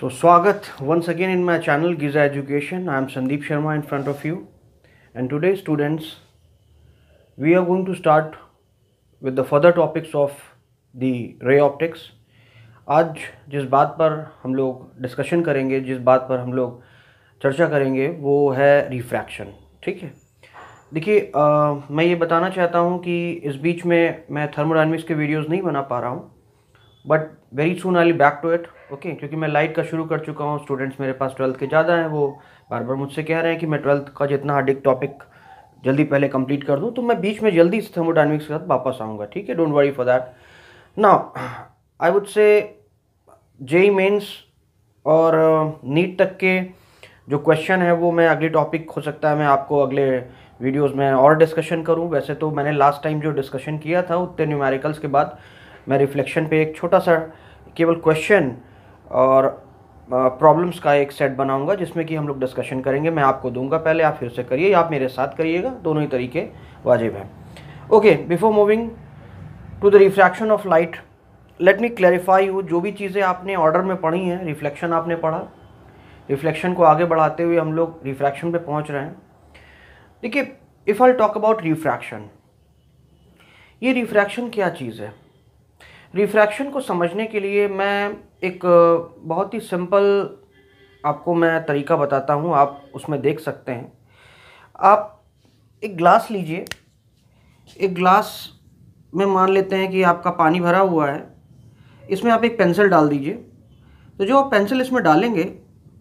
सो स्वागत once again in my channel Giza education I am Sandeep Sharma in front of you and today students we are going to start with the further topics of the ray optics आज जिस बात पर हम लोग discussion करेंगे जिस बात पर हम लोग चर्चा करेंगे वो है रिफ्रैक्शन ठीक है देखिए मैं ये बताना चाहता हूँ कि इस बीच में मैं थर्मोडाइनमिक्स के वीडियोज़ नहीं बना पा रहा हूँ but very soon I back to it okay क्योंकि मैं लाइट का शुरू कर चुका हूँ स्टूडेंट्स मेरे पास ट्वेल्थ के ज़्यादा हैं वो बार बार मुझसे कह रहे हैं कि मैं ट्वेल्थ का जितना हार्डिक टॉपिक जल्दी पहले कंप्लीट कर दूँ तो मैं बीच में जल्दी थर्मोडाइनमिक्स के साथ वापस आऊँगा ठीक है डोंट वरी फॉर दैट ना I would say JEE mains और नीट uh, तक के जो क्वेश्चन है वो मैं अगले टॉपिक हो सकता है मैं आपको अगले वीडियोज में और डिस्कशन करूँ वैसे तो मैंने लास्ट टाइम जो डिस्कशन किया था उतने न्यूमेरिकल्स के बाद मैं रिफ्लेक्शन पे एक छोटा सा केवल क्वेश्चन और प्रॉब्लम्स का एक सेट बनाऊंगा जिसमें कि हम लोग डिस्कशन करेंगे मैं आपको दूंगा पहले आप फिर से करिए आप मेरे साथ करिएगा दोनों ही तरीके वाजिब हैं okay before moving to the refraction of light let me clarify you जो भी चीज़ें आपने ऑर्डर में पढ़ी हैं रिफ्लेक्शन आपने पढ़ा रिफ्लेक्शन को आगे बढ़ाते हुए हम लोग रिफ्रैक्शन पर पहुँच रहे हैं देखिए if I talk about refraction ये रिफ्रैक्शन क्या चीज़ है रिफ्रैक्शन को समझने के लिए मैं एक बहुत ही सिंपल आपको मैं तरीका बताता हूँ आप उसमें देख सकते हैं आप एक ग्लास लीजिए एक ग्लास में मान लेते हैं कि आपका पानी भरा हुआ है इसमें आप एक पेंसिल डाल दीजिए तो जो आप पेंसिल इसमें डालेंगे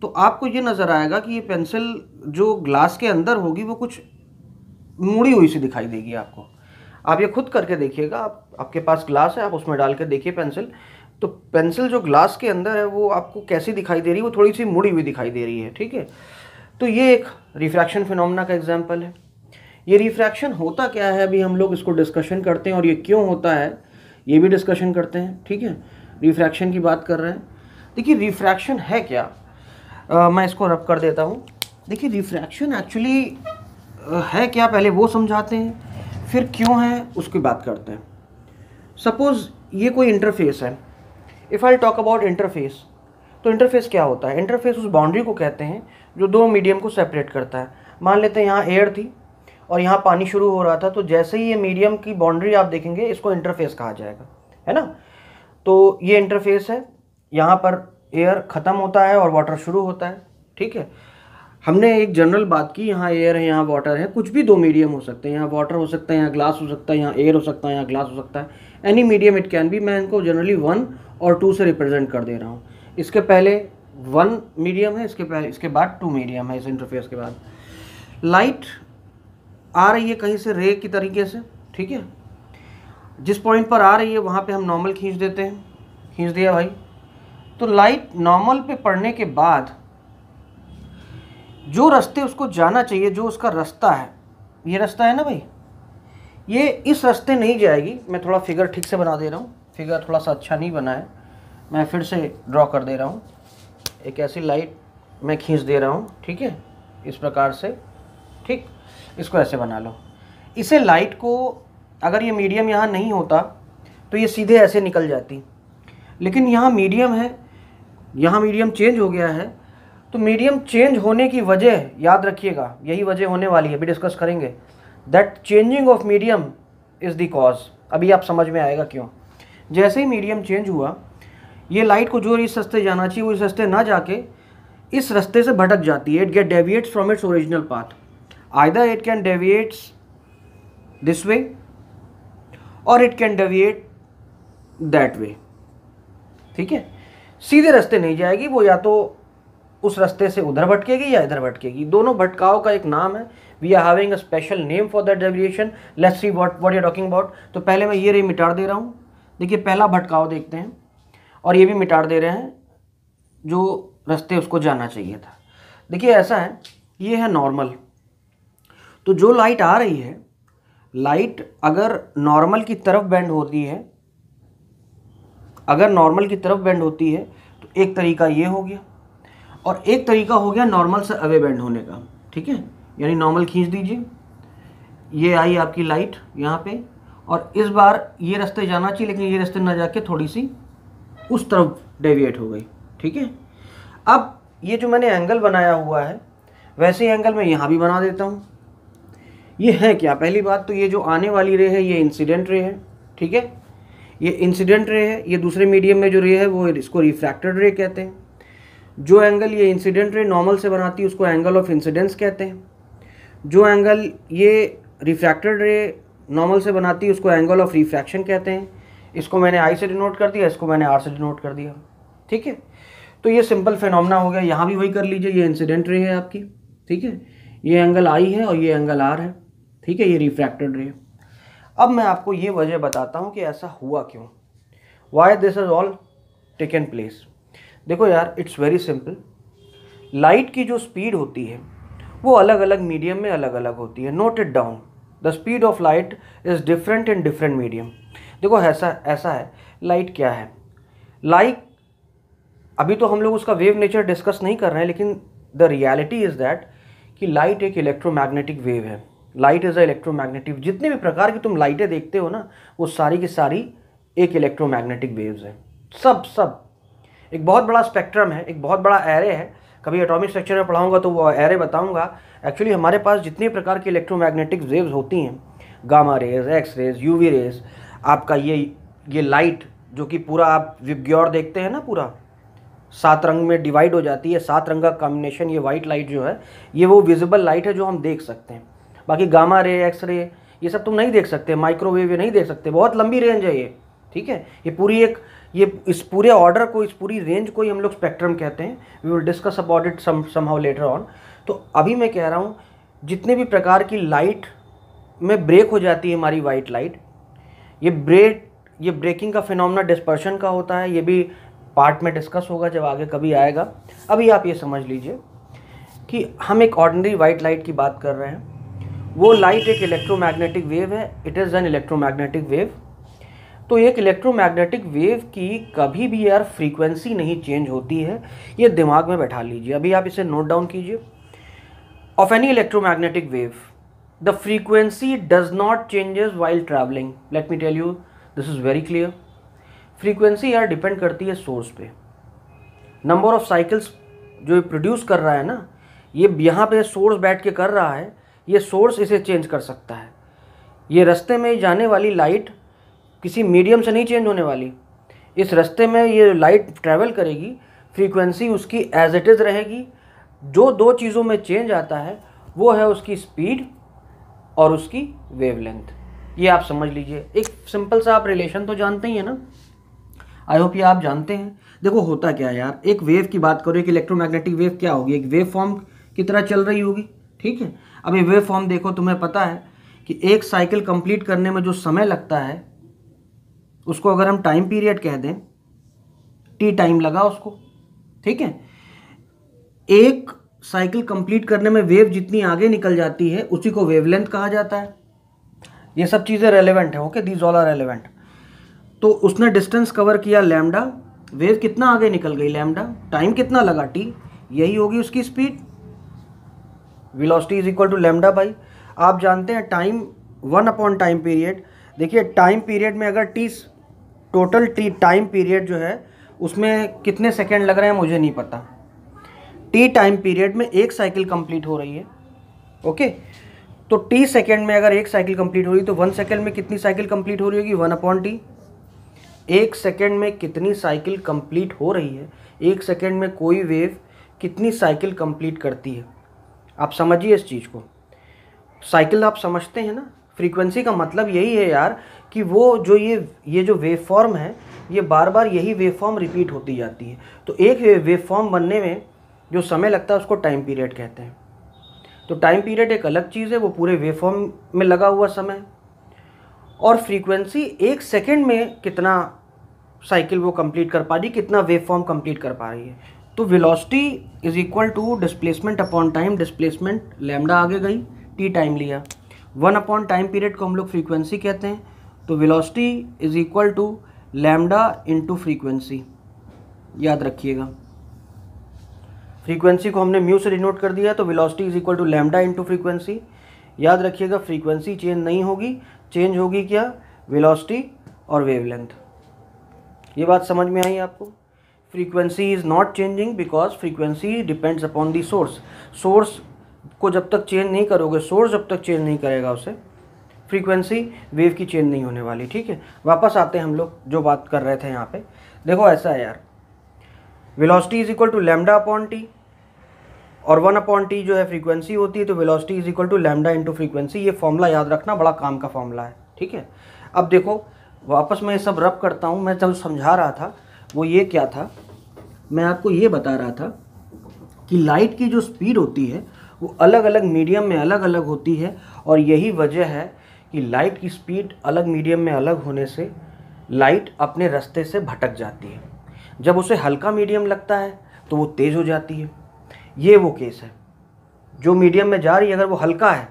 तो आपको ये नज़र आएगा कि ये पेंसिल जो ग्लास के अंदर होगी वो कुछ मुड़ी हुई सी दिखाई देगी आपको आप ये खुद करके देखिएगा आप आपके पास ग्लास है आप उसमें डाल के देखिए पेंसिल तो पेंसिल जो ग्लास के अंदर है वो आपको कैसी दिखाई दे रही है वो थोड़ी सी मुड़ी हुई दिखाई दे रही है ठीक है तो ये एक रिफ्रैक्शन फिनोमना का एग्जाम्पल है ये रिफ्रैक्शन होता क्या है अभी हम लोग इसको डिस्कशन करते हैं और ये क्यों होता है ये भी डिस्कशन करते हैं ठीक है रिफ्रैक्शन की बात कर रहे हैं देखिए रिफ्रैक्शन है क्या आ, मैं इसको रब कर देता हूँ देखिए रिफ्रैक्शन एक्चुअली है क्या पहले वो समझाते हैं फिर क्यों है उसकी बात करते हैं सपोज़ ये कोई इंटरफेस है if I talk about interface तो इंटरफेस क्या होता है इंटरफेस उस बाउंड्री को कहते हैं जो दो मीडियम को सेपरेट करता है मान लेते हैं यहाँ एयर थी और यहाँ पानी शुरू हो रहा था तो जैसे ही ये मीडियम की बाउंड्री आप देखेंगे इसको इंटरफेस कहा जाएगा है ना तो ये इंटरफेस है यहाँ पर एयर ख़त्म होता है और वाटर शुरू होता है ठीक है हमने एक जनरल बात की यहाँ एयर है यहाँ वाटर है कुछ भी दो मीडियम हो सकते हैं यहाँ वाटर हो सकता है यहाँ ग्लास हो सकता है यहाँ एयर हो सकता है यहाँ ग्लास हो सकता है any medium it can be मैं इनको जनरली वन और टू से रिप्रेजेंट कर दे रहा हूँ इसके पहले वन मीडियम है इसके पहले इसके बाद टू मीडियम है इस इंटरफेस के बाद लाइट आ रही है कहीं से रे की तरीके से ठीक है जिस पॉइंट पर आ रही है वहाँ पर हम नॉर्मल खींच देते हैं खींच दिया भाई तो लाइट नॉर्मल पे पड़ने के बाद जो रास्ते उसको जाना चाहिए जो उसका रास्ता है ये रास्ता है ना भाई ये इस रास्ते नहीं जाएगी मैं थोड़ा फिगर ठीक से बना दे रहा हूँ फिगर थोड़ा सा अच्छा नहीं बना है मैं फिर से ड्रॉ कर दे रहा हूँ एक ऐसी लाइट मैं खींच दे रहा हूँ ठीक है इस प्रकार से ठीक इसको ऐसे बना लो इसे लाइट को अगर ये मीडियम यहाँ नहीं होता तो ये सीधे ऐसे निकल जाती लेकिन यहाँ मीडियम है यहाँ मीडियम चेंज हो गया है तो मीडियम चेंज होने की वजह याद रखिएगा यही वजह होने वाली है अभी डिस्कस करेंगे that changing of medium is the cause अभी आप समझ में आएगा क्यों जैसे ही मीडियम चेंज हुआ ये लाइट को जो इस रस्ते जाना चाहिए वो इस रस्ते ना जाके इस रस्ते से भटक जाती है it get deviates from its original path either it can deviates this way और it can deviate that way ठीक है सीधे रास्ते नहीं जाएगी वो या तो उस रास्ते से उधर भटकेगी या इधर भटकेगी दोनों भटकाव का एक नाम है we are having a special name for that deviation let's see what what you talking about तो पहले मैं ये रे मिटा दे रहा हूँ देखिए पहला भटकाव देखते हैं और ये भी मिटाड़ दे रहे हैं जो रास्ते उसको जाना चाहिए था देखिए ऐसा है ये है नॉर्मल तो जो लाइट आ रही है लाइट अगर नॉर्मल की तरफ बेंड होती है अगर नॉर्मल की तरफ बेंड होती है तो एक तरीका ये हो गया और एक तरीका हो गया नॉर्मल से अवे बैंड होने का ठीक है यानी नॉर्मल खींच दीजिए ये आई आपकी लाइट यहाँ पे और इस बार ये रास्ते जाना चाहिए लेकिन ये रास्ते ना जाके थोड़ी सी उस तरफ डेविएट हो गई ठीक है अब ये जो मैंने एंगल बनाया हुआ है वैसे एंगल मैं यहाँ भी बना देता हूँ ये है क्या पहली बात तो ये जो आने वाली रे है ये इंसिडेंट रे है ठीक है ये इंसिडेंट रे है ये दूसरे मीडियम में जो रे है वो इसको रिफ्रैक्टेड रे कहते हैं जो एंगल ये इंसिडेंट रे नॉर्मल से बनाती है उसको एंगल ऑफ इंसिडेंस कहते हैं जो एंगल ये रिफ्रैक्टेड रे नॉर्मल से बनाती है उसको एंगल ऑफ रिफ्रैक्शन कहते हैं इसको मैंने आई से डिनोट कर दिया इसको मैंने आर से डिनोट कर दिया ठीक है तो ये सिंपल फेनोमना हो गया यहाँ भी वही कर लीजिए ये इंसिडेंट रे है आपकी ठीक है ये एंगल आई है और ये एंगल आर है ठीक है ये रिफ्रैक्टेड रे अब मैं आपको ये वजह बताता हूँ कि ऐसा हुआ क्यों why this is all taken place देखो यार इट्स वेरी सिंपल लाइट की जो स्पीड होती है वो अलग अलग मीडियम में अलग अलग होती है note it down the speed of light is different in different medium देखो ऐसा ऐसा है लाइट क्या है लाइट like, अभी तो हम लोग उसका वेव नेचर डिस्कस नहीं कर रहे हैं लेकिन द रियलिटी इज़ दैट कि लाइट एक इलेक्ट्रोमैग्नेटिक वेव है लाइट इज़ अ इलेक्ट्रोमैग्नेटिक जितने भी प्रकार की तुम लाइटें देखते हो ना वो सारी की सारी एक इलेक्ट्रोमैग्नेटिक वेव्स है सब सब एक बहुत बड़ा स्पेक्ट्रम है एक बहुत बड़ा एरे है कभी एटॉमिक स्ट्रक्चर में पढ़ाऊँगा तो वो एरे बताऊँगा एक्चुअली हमारे पास जितने प्रकार की इलेक्ट्रोमैग्नेटिक वेव्स होती हैं gamma rays X rays U rays आपका ये ये लाइट जो कि पूरा आप विग्योर देखते हैं ना पूरा सात रंग में डिवाइड हो जाती है सात रंग का कॉम्बिनेशन ये वाइट लाइट जो है ये वो विजिबल लाइट है जो हम देख सकते हैं बाकी गामा रे एक्स रे ये सब तुम नहीं देख सकते माइक्रोवेव ये नहीं देख सकते बहुत लंबी रेंज है ये ठीक है ये पूरी एक ये इस पूरे ऑर्डर को इस पूरी रेंज को ही हम लोग स्पेक्ट्रम कहते हैं we will discuss about it somehow later on तो अभी मैं कह रहा हूँ जितने भी प्रकार की लाइट में ब्रेक हो जाती है हमारी वाइट लाइट ये ब्रेक ये ब्रेकिंग का फिनोमेना डिस्पर्शन का होता है ये भी पार्ट में डिस्कस होगा जब आगे कभी आएगा अभी आप ये समझ लीजिए कि हम एक ऑर्डनरी वाइट लाइट की बात कर रहे हैं वो लाइट एक इलेक्ट्रोमैग्नेटिक वेव है it is an electromagnetic wave तो एक इलेक्ट्रोमैग्नेटिक वेव की कभी भी यार फ्रीक्वेंसी नहीं चेंज होती है ये दिमाग में बैठा लीजिए अभी आप इसे नोट डाउन कीजिए of any electromagnetic wave the frequency does not changes while travelling let me tell you this is very clear frequency यार डिपेंड करती है सोर्स पे नंबर ऑफ साइकिल्स जो प्रोड्यूस कर रहा है ना ये यहाँ पे सोर्स बैठ के कर रहा है ये सोर्स इसे चेंज कर सकता है ये रास्ते में जाने वाली लाइट किसी मीडियम से नहीं चेंज होने वाली इस रास्ते में ये लाइट ट्रैवल करेगी फ्रीक्वेंसी उसकी एज इट इज़ रहेगी जो दो चीज़ों में चेंज आता है वो है उसकी स्पीड और उसकी वेवलेंथ ये आप समझ लीजिए एक सिंपल सा आप रिलेशन तो जानते ही है ना आई होप ये आप जानते हैं देखो होता क्या है यार एक वेव की बात करो एक इलेक्ट्रोमैग्नेटिक वेव क्या होगी एक वेव फॉर्म की तरह चल रही होगी ठीक है अब ये वेव फॉर्म देखो तुम्हें पता है कि एक साइकिल कंप्लीट करने में जो समय लगता है उसको अगर हम टाइम पीरियड कह दें टी टाइम लगा उसको ठीक है एक साइकिल कंप्लीट करने में वेव जितनी आगे निकल जाती है उसी को वेवलेंथ कहा जाता है ये सब चीज़ें रेलेवेंट है okay these all are relevant तो उसने डिस्टेंस कवर किया लैमडा वेव कितना आगे निकल गई लैमडा टाइम कितना लगा टी यही होगी उसकी speed velocity is equal to lambda by आप जानते हैं time one upon time period देखिए टाइम पीरियड में अगर T total T time period जो है उसमें कितने सेकेंड लग रहे हैं मुझे नहीं पता टी टाइम पीरियड में एक साइकिल कंप्लीट हो रही है ओके तो टी सेकेंड में अगर एक साइकिल कंप्लीट हो रही है तो वन सेकेंड में कितनी साइकिल कंप्लीट हो रही होगी वन अपॉन टी एक सेकेंड में कितनी साइकिल कंप्लीट हो रही है एक सेकेंड में कोई वेव कितनी साइकिल कंप्लीट करती है आप समझिए इस चीज़ को साइकिल आप समझते हैं ना फ्रीक्वेंसी का मतलब यही है यार कि वो जो ये ये जो वेव फॉर्म है ये बार बार यही वेव फॉर्म रिपीट होती जाती है तो एक वेव फॉर्म बनने में जो समय लगता है उसको टाइम पीरियड कहते हैं तो टाइम पीरियड एक अलग चीज़ है वो पूरे वेव फॉर्म में लगा हुआ समय और फ्रीक्वेंसी एक सेकेंड में कितना साइकिल वो कंप्लीट कर पा रही कितना वेव फॉर्म कम्प्लीट कर पा रही है तो velocity is equal to displacement upon time displacement lambda आगे गई टी टाइम लिया वन अपॉन टाइम पीरियड को हम लोग फ्रीक्वेंसी कहते हैं तो velocity is equal to lambda into frequency याद रखिएगा फ्रीक्वेंसी को हमने म्यू से डिनोट कर दिया तो velocity is equal to lambda into frequency याद रखिएगा फ्रीक्वेंसी चेंज नहीं होगी चेंज होगी क्या वेलोसिटी और वेवलेंथ ये बात समझ में आई आपको frequency is not changing because frequency depends upon the source source को जब तक चेंज नहीं करोगे सोर्स जब तक चेंज नहीं करेगा उसे फ्रीक्वेंसी वेव की चेंज नहीं होने वाली ठीक है वापस आते हैं हम लोग जो बात कर रहे थे यहाँ पे देखो ऐसा है यार velocity is equal to lambda upon T और वन अपॉन टी जो है फ्रीक्वेंसी होती है तो velocity is equal to lambda into frequency ये फॉर्मूला याद रखना बड़ा काम का फॉर्मूला है ठीक है अब देखो वापस मैं ये सब रब करता हूँ मैं जब समझा रहा था वो ये क्या था मैं आपको ये बता रहा था कि लाइट की जो स्पीड होती है वो अलग अलग मीडियम में अलग अलग होती है और यही वजह है कि लाइट की स्पीड अलग मीडियम में अलग होने से लाइट अपने रास्ते से भटक जाती है जब उसे हल्का मीडियम लगता है तो वो तेज़ हो जाती है ये वो केस है जो मीडियम में जा रही है अगर वो हल्का है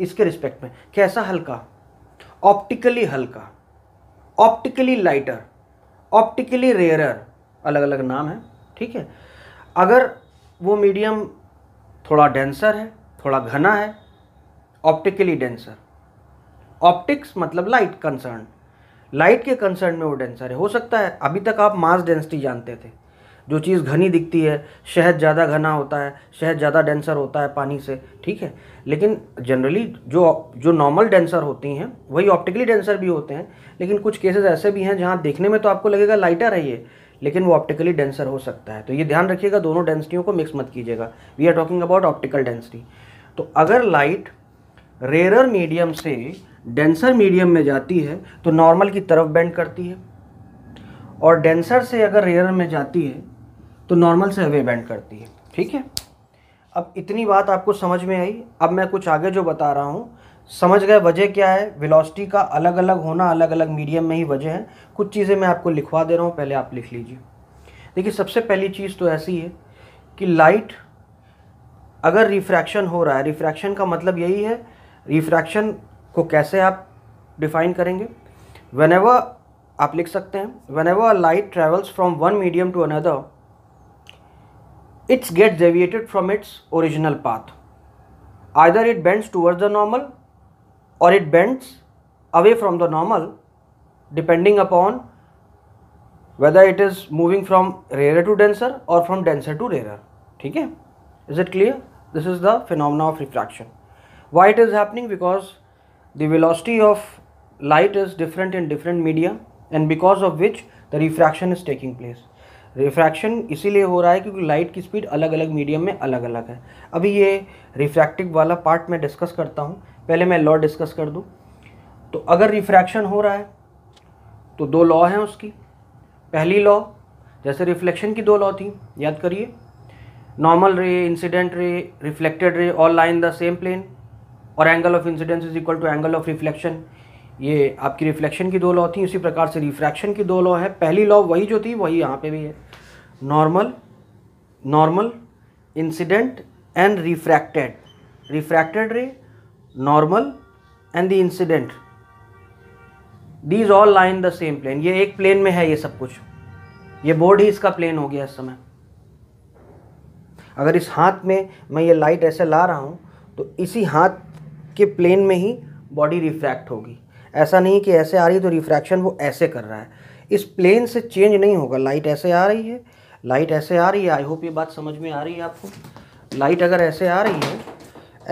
इसके रिस्पेक्ट में कैसा हल्का ऑप्टिकली हल्का ऑप्टिकली लाइटर ऑप्टिकली रेयरर अलग अलग नाम है ठीक है अगर वो मीडियम थोड़ा डेंसर है थोड़ा घना है ऑप्टिकली डेंसर ऑप्टिक्स मतलब लाइट कंसर्न लाइट के कंसर्न में वो डेंसर है हो सकता है अभी तक आप मास डेंसिटी जानते थे जो चीज़ घनी दिखती है शहद ज़्यादा घना होता है शहद ज़्यादा डेंसर होता है पानी से ठीक है लेकिन जनरली जो जो नॉर्मल डेंसर होती हैं वही ऑप्टिकली डेंसर भी होते हैं लेकिन कुछ केसेस ऐसे भी हैं जहाँ देखने में तो आपको लगेगा लाइटर है ये लेकिन वो ऑप्टिकली डेंसर हो सकता है तो ये ध्यान रखिएगा दोनों डेंसिटियों को मिक्स मत कीजिएगा we are talking about optical density तो अगर लाइट रेयर मीडियम से डेंसर मीडियम में जाती है तो नॉर्मल की तरफ बेंड करती है और डेंसर से अगर रेयर में जाती है तो नॉर्मल से अवे बेंड करती है ठीक है अब इतनी बात आपको समझ में आई अब मैं कुछ आगे जो बता रहा हूँ समझ गए वजह क्या है वेलोसिटी का अलग अलग होना अलग अलग मीडियम में ही वजह है कुछ चीज़ें मैं आपको लिखवा दे रहा हूँ पहले आप लिख लीजिए देखिए सबसे पहली चीज़ तो ऐसी है कि लाइट अगर रिफ्रैक्शन हो रहा है रिफ्रैक्शन का मतलब यही है रिफ्रैक्शन को कैसे आप डिफाइन करेंगे वेन एवर आप लिख सकते हैं whenever light travels from one medium to another it's get deviated from its original path either it bends towards the normal और it bends away from the normal depending upon whether it is moving from rare to denser और from denser to rare ठीक है is it clear this is the phenomenon of refraction why it is happening because the velocity of light is different in different media and because of which the refraction is taking place refraction इसीलिए हो रहा है क्योंकि light की speed अलग अलग medium में अलग अलग है अभी ये रिफ्रैक्टिव वाला पार्ट मैं डिस्कस करता हूँ पहले मैं लॉ डिस्कस कर दूँ तो अगर रिफ्रैक्शन हो रहा है तो दो लॉ हैं उसकी पहली लॉ जैसे रिफ्लेक्शन की दो लॉ थी याद करिए normal ray incident ray reflected ray all line the same plane और angle of incidence is equal to angle of reflection ये आपकी रिफ्लेक्शन की दो लॉ थी उसी प्रकार से रिफ्रैक्शन की दो लॉ है पहली लॉ वही जो थी वही यहाँ पे भी है normal normal incident and refracted refracted ray normal and the incident these all line the same plane ये एक प्लेन में है ये सब कुछ ये बोर्ड ही इसका प्लेन हो गया इस समय अगर इस हाथ में मैं ये लाइट ऐसे ला रहा हूँ तो इसी हाथ के प्लेन में ही बॉडी रिफ्रैक्ट होगी ऐसा नहीं कि ऐसे आ रही है तो रिफ्रैक्शन वो ऐसे कर रहा है इस प्लेन से चेंज नहीं होगा लाइट ऐसे आ रही है लाइट ऐसे आ रही है आई होप ये बात समझ में आ रही है आपको लाइट अगर ऐसे आ रही है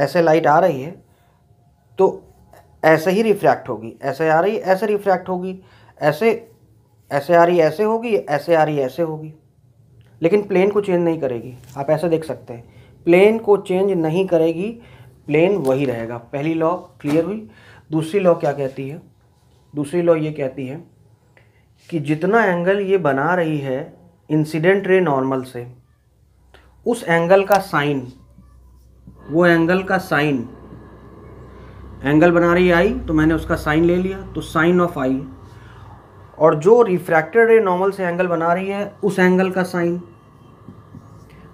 ऐसे लाइट आ रही है तो ऐसे ही रिफ्रैक्ट होगी ऐसे आ रही ऐसे रिफ्रैक्ट होगी ऐसे ऐसे आ रही ऐसे होगी ऐसे आ रही ऐसे होगी लेकिन प्लेन को चेंज नहीं करेगी आप ऐसे देख सकते हैं प्लेन को चेंज नहीं करेगी प्लेन वही रहेगा पहली लॉ क्लियर हुई दूसरी लॉ क्या कहती है दूसरी लॉ ये कहती है कि जितना एंगल ये बना रही है इंसिडेंट रे नॉर्मल से उस एंगल का साइन वो एंगल का साइन एंगल बना रही है आई तो मैंने उसका साइन ले लिया तो साइन ऑफ आई और जो रिफ्रैक्टेड रे नॉर्मल से एंगल बना रही है उस एंगल का साइन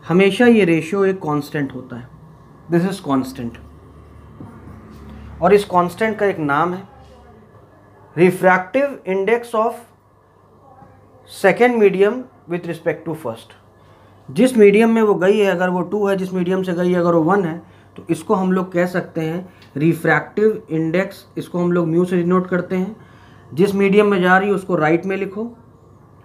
हमेशा ये रेशियो एक कांस्टेंट होता है दिस इज़ कांस्टेंट और इस कांस्टेंट का एक नाम है refractive index of second medium with respect to first जिस मीडियम में वो गई है अगर वो टू है जिस मीडियम से गई है अगर वो वन है तो इसको हम लोग कह सकते हैं रिफ्रैक्टिव इंडेक्स इसको हम लोग म्यू से डिनोट करते हैं जिस मीडियम में जा रही है उसको राइट में लिखो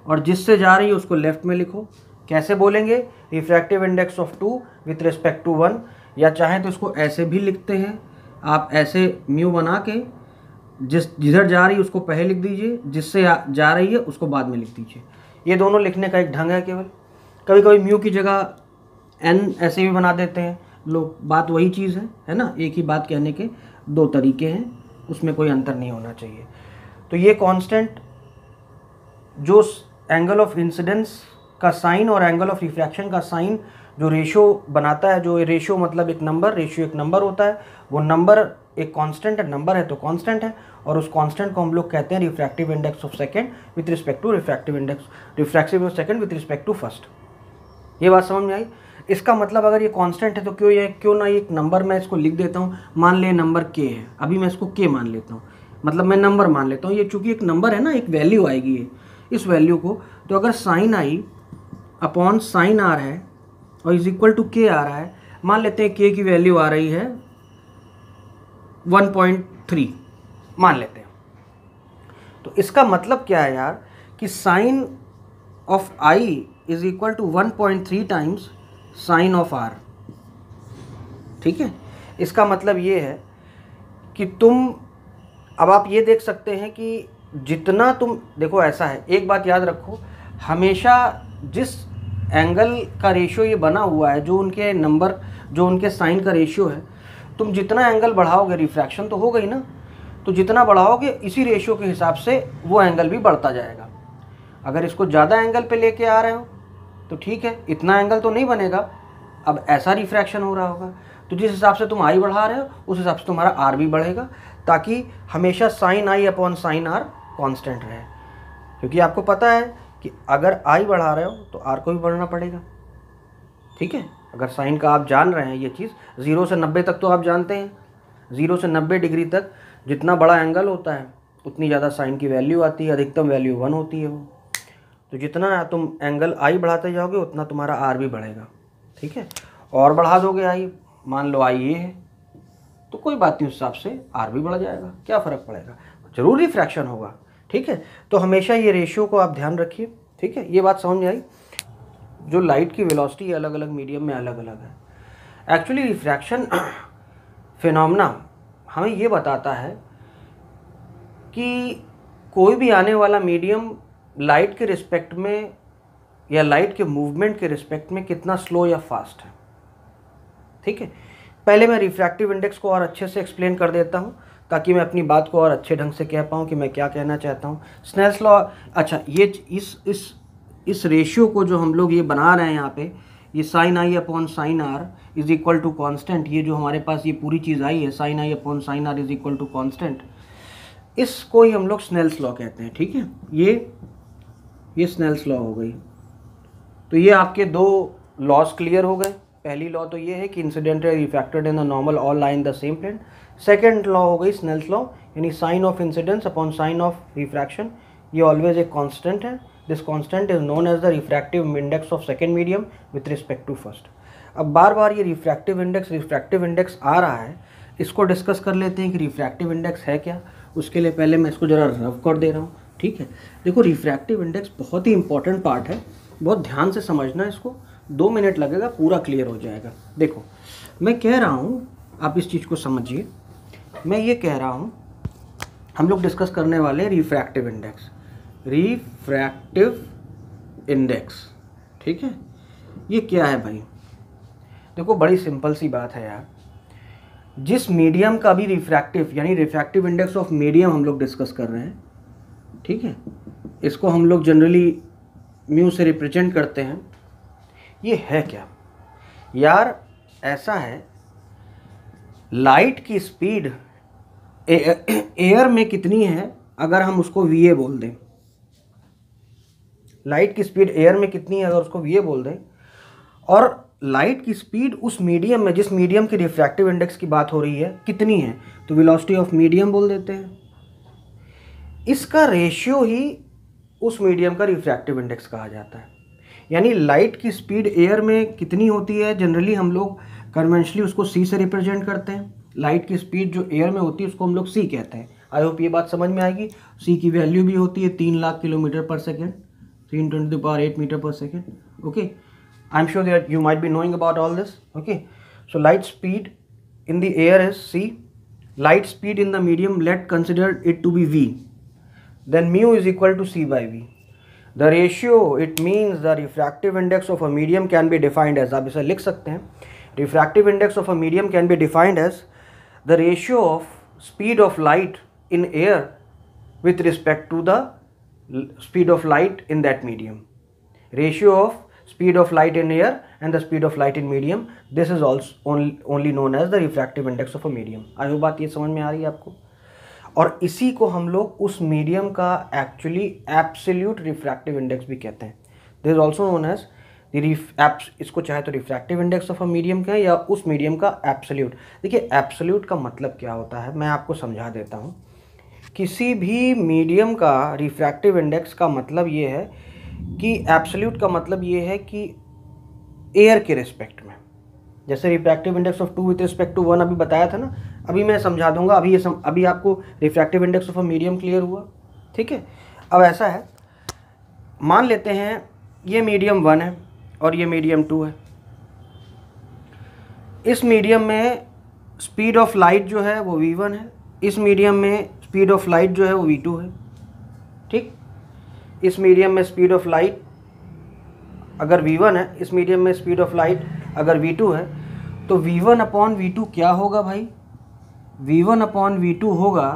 और जिससे जा रही है उसको लेफ्ट में लिखो कैसे बोलेंगे refractive index of two with respect to one या चाहें तो इसको ऐसे भी लिखते हैं आप ऐसे म्यू बना के जिस जिधर जा रही है उसको पहले लिख दीजिए जिससे जा रही है उसको बाद में लिख दीजिए ये दोनों लिखने का एक ढंग है केवल कभी कभी म्यू की जगह एन ऐसे भी बना देते हैं लोग बात वही चीज़ है है ना एक ही बात कहने के दो तरीके हैं उसमें कोई अंतर नहीं होना चाहिए तो ये कांस्टेंट जो एंगल ऑफ इंसिडेंस का साइन और एंगल ऑफ रिफ्रैक्शन का साइन जो रेशो बनाता है जो रेशो मतलब एक नंबर रेशियो एक नंबर होता है वो नंबर एक कांस्टेंट है नंबर है तो कांस्टेंट है और उस कांस्टेंट को हम लोग कहते हैं refractive index of second with respect to refractive index refractive of second with respect to first ये बात समझ में आई इसका मतलब अगर ये कांस्टेंट है तो क्यों ये क्यों ना एक नंबर मैं इसको लिख देता हूँ मान लिया नंबर के है अभी मैं इसको के मान लेता हूँ मतलब मैं नंबर मान लेता हूँ ये चूंकि एक नंबर है ना एक वैल्यू आएगी ये इस वैल्यू को तो अगर साइन आई अपॉन साइन आर है और इज इक्वल टू के आ रहा है मान लेते हैं के की वैल्यू आ रही है 1.3 मान लेते हैं तो इसका मतलब क्या है यार कि sine of i is equal to 1.3 times sine of r ठीक है इसका मतलब ये है कि तुम अब आप ये देख सकते हैं कि जितना तुम देखो ऐसा है एक बात याद रखो हमेशा जिस एंगल का रेशियो ये बना हुआ है जो उनके नंबर जो उनके साइन का रेशियो है तुम जितना एंगल बढ़ाओगे रिफ्रैक्शन तो हो गई ना तो जितना बढ़ाओगे इसी रेशियो के हिसाब से वो एंगल भी बढ़ता जाएगा अगर इसको ज़्यादा एंगल पे लेके आ रहे हो तो ठीक है इतना एंगल तो नहीं बनेगा अब ऐसा रिफ्रैक्शन हो रहा होगा तो जिस हिसाब से तुम आई बढ़ा रहे हो उस हिसाब से तुम्हारा आर भी बढ़ेगा ताकि हमेशा साइन आई अपॉन साइन आर कॉन्स्टेंट रहे क्योंकि आपको पता है कि अगर आई बढ़ा रहे हो तो आर को भी बढ़ना पड़ेगा ठीक है अगर साइन का आप जान रहे हैं ये चीज़ ज़ीरो से नब्बे तक तो आप जानते हैं ज़ीरो से नब्बे डिग्री तक जितना बड़ा एंगल होता है उतनी ज़्यादा साइन की वैल्यू आती है अधिकतम वैल्यू वन होती है वो तो जितना तुम एंगल आई बढ़ाते जाओगे उतना तुम्हारा आर भी बढ़ेगा ठीक है और बढ़ा दोगे आई मान लो आई ये है तो कोई बात नहीं उस हिसाब से आर भी बढ़ जाएगा क्या फ़र्क पड़ेगा ज़रूरी फ्रैक्शन होगा ठीक है तो हमेशा ये रेशियो को आप ध्यान रखिए ठीक है ये बात समझ में आई जो लाइट की वेलोसिटी अलग अलग मीडियम में अलग अलग है एक्चुअली रिफ्रैक्शन फिनमना हमें ये बताता है कि कोई भी आने वाला मीडियम लाइट के रिस्पेक्ट में या लाइट के मूवमेंट के रिस्पेक्ट में कितना स्लो या फास्ट है ठीक है पहले मैं रिफ्रैक्टिव इंडेक्स को और अच्छे से एक्सप्लेन कर देता हूँ ताकि मैं अपनी बात को और अच्छे ढंग से कह पाऊँ कि मैं क्या कहना चाहता हूँ स्नेल्स लॉ अच्छा ये इस इस इस रेशियो को जो हम लोग ये बना रहे हैं यहाँ पे ये sine I upon sine r is equal to constant ये जो हमारे पास ये पूरी चीज़ आई है sine I upon sine r is equal to constant इसको ही हम लोग स्नेल्स लॉ कहते हैं ठीक है ये ये स्नेल्स लॉ हो गई तो ये आपके दो लॉस क्लियर हो गए पहली लॉ तो ये है कि incident effected in the normal all line the same plane second law हो गई स्नेल्स लॉ यानी sine of incidence upon sine of refraction ये ऑलवेज एक कॉन्स्टेंट है this constant is known as the refractive index of second medium with respect to first अब बार बार ये रिफ्रैक्टिव इंडेक्स रिफ्रैक्टिव इंडेक्स आ रहा है इसको डिस्कस कर लेते हैं कि रिफ्रैक्टिव इंडेक्स है क्या उसके लिए पहले मैं इसको ज़रा रफ कर दे रहा हूँ ठीक है देखो रिफ्रैक्टिव इंडेक्स बहुत ही इंपॉर्टेंट पार्ट है बहुत ध्यान से समझना इसको दो मिनट लगेगा पूरा क्लियर हो जाएगा देखो मैं कह रहा हूँ आप इस चीज़ को समझिए मैं ये कह रहा हूँ हम लोग डिस्कस करने वाले हैं रिफ्रैक्टिव इंडेक्स रिफ्रैक्टिव इंडेक्स ठीक है ये क्या है भाई देखो बड़ी सिंपल सी बात है यार जिस मीडियम का भी रिफ्रैक्टिव यानी रिफ्रैक्टिव इंडेक्स ऑफ मीडियम हम लोग डिस्कस कर रहे हैं ठीक है इसको हम लोग जनरली म्यू से रिप्रेजेंट करते हैं ये है क्या यार ऐसा है लाइट की स्पीड एयर में कितनी है अगर हम उसको वी ए बोल दें लाइट की स्पीड एयर में कितनी है अगर उसको वी ए बोल दें और लाइट की स्पीड उस मीडियम में जिस मीडियम की रिफ्रैक्टिव इंडेक्स की बात हो रही है कितनी है तो वेलोसिटी ऑफ मीडियम बोल देते हैं इसका रेशियो ही उस मीडियम का रिफ्रैक्टिव इंडेक्स कहा जाता है यानी लाइट की स्पीड एयर में कितनी होती है जनरली हम लोग कन्वेंशनली उसको सी से रिप्रेजेंट करते हैं लाइट की स्पीड जो एयर में होती है उसको हम लोग सी कहते हैं आई होप ये बात समझ में आएगी सी की वैल्यू भी होती है तीन lakh kilometre per second three twenty power eight metre per second okay I am sure that you might be knowing about all this okay so light speed in the air is C light speed in the medium let consider it to be V then mu is equal to C by V the ratio it means the refractive index of a medium can be defined as आप इसे लिख सकते हैं refractive index of a medium can be defined as the ratio of speed of light in air with respect to the speed of light in that medium. Ratio of speed of light in air and the speed of light in medium this is also only, only known as the refractive index of a medium I hope बात ये समझ में आ रही है आपको और इसी को हम लोग उस मीडियम का एक्चुअली एब्सोल्यूट रिफ्रैक्टिव इंडेक्स भी कहते हैं this is also known as ref इसको चाहे तो refractive index of a medium कहें या उस मीडियम का एप्सोल्यूट देखिए एप्सोल्यूट का मतलब क्या होता है मैं आपको समझा देता हूँ किसी भी मीडियम का रिफ्रैक्टिव इंडेक्स का मतलब ये है कि एप्सोल्यूट का मतलब ये है कि एयर के रिस्पेक्ट में जैसे refractive index of two with respect to one अभी बताया था ना अभी मैं समझा दूंगा अभी ये सम, अभी आपको refractive index of a medium clear हुआ ठीक है अब ऐसा है मान लेते हैं ये मीडियम वन है और ये मीडियम टू है इस मीडियम में स्पीड ऑफ लाइट जो है वो वी वन है इस मीडियम में स्पीड ऑफ लाइट जो है वो वी टू है ठीक इस मीडियम में स्पीड ऑफ लाइट अगर वी वन है इस मीडियम में स्पीड ऑफ लाइट अगर वी टू है तो V one upon we two क्या होगा भाई V one upon we two होगा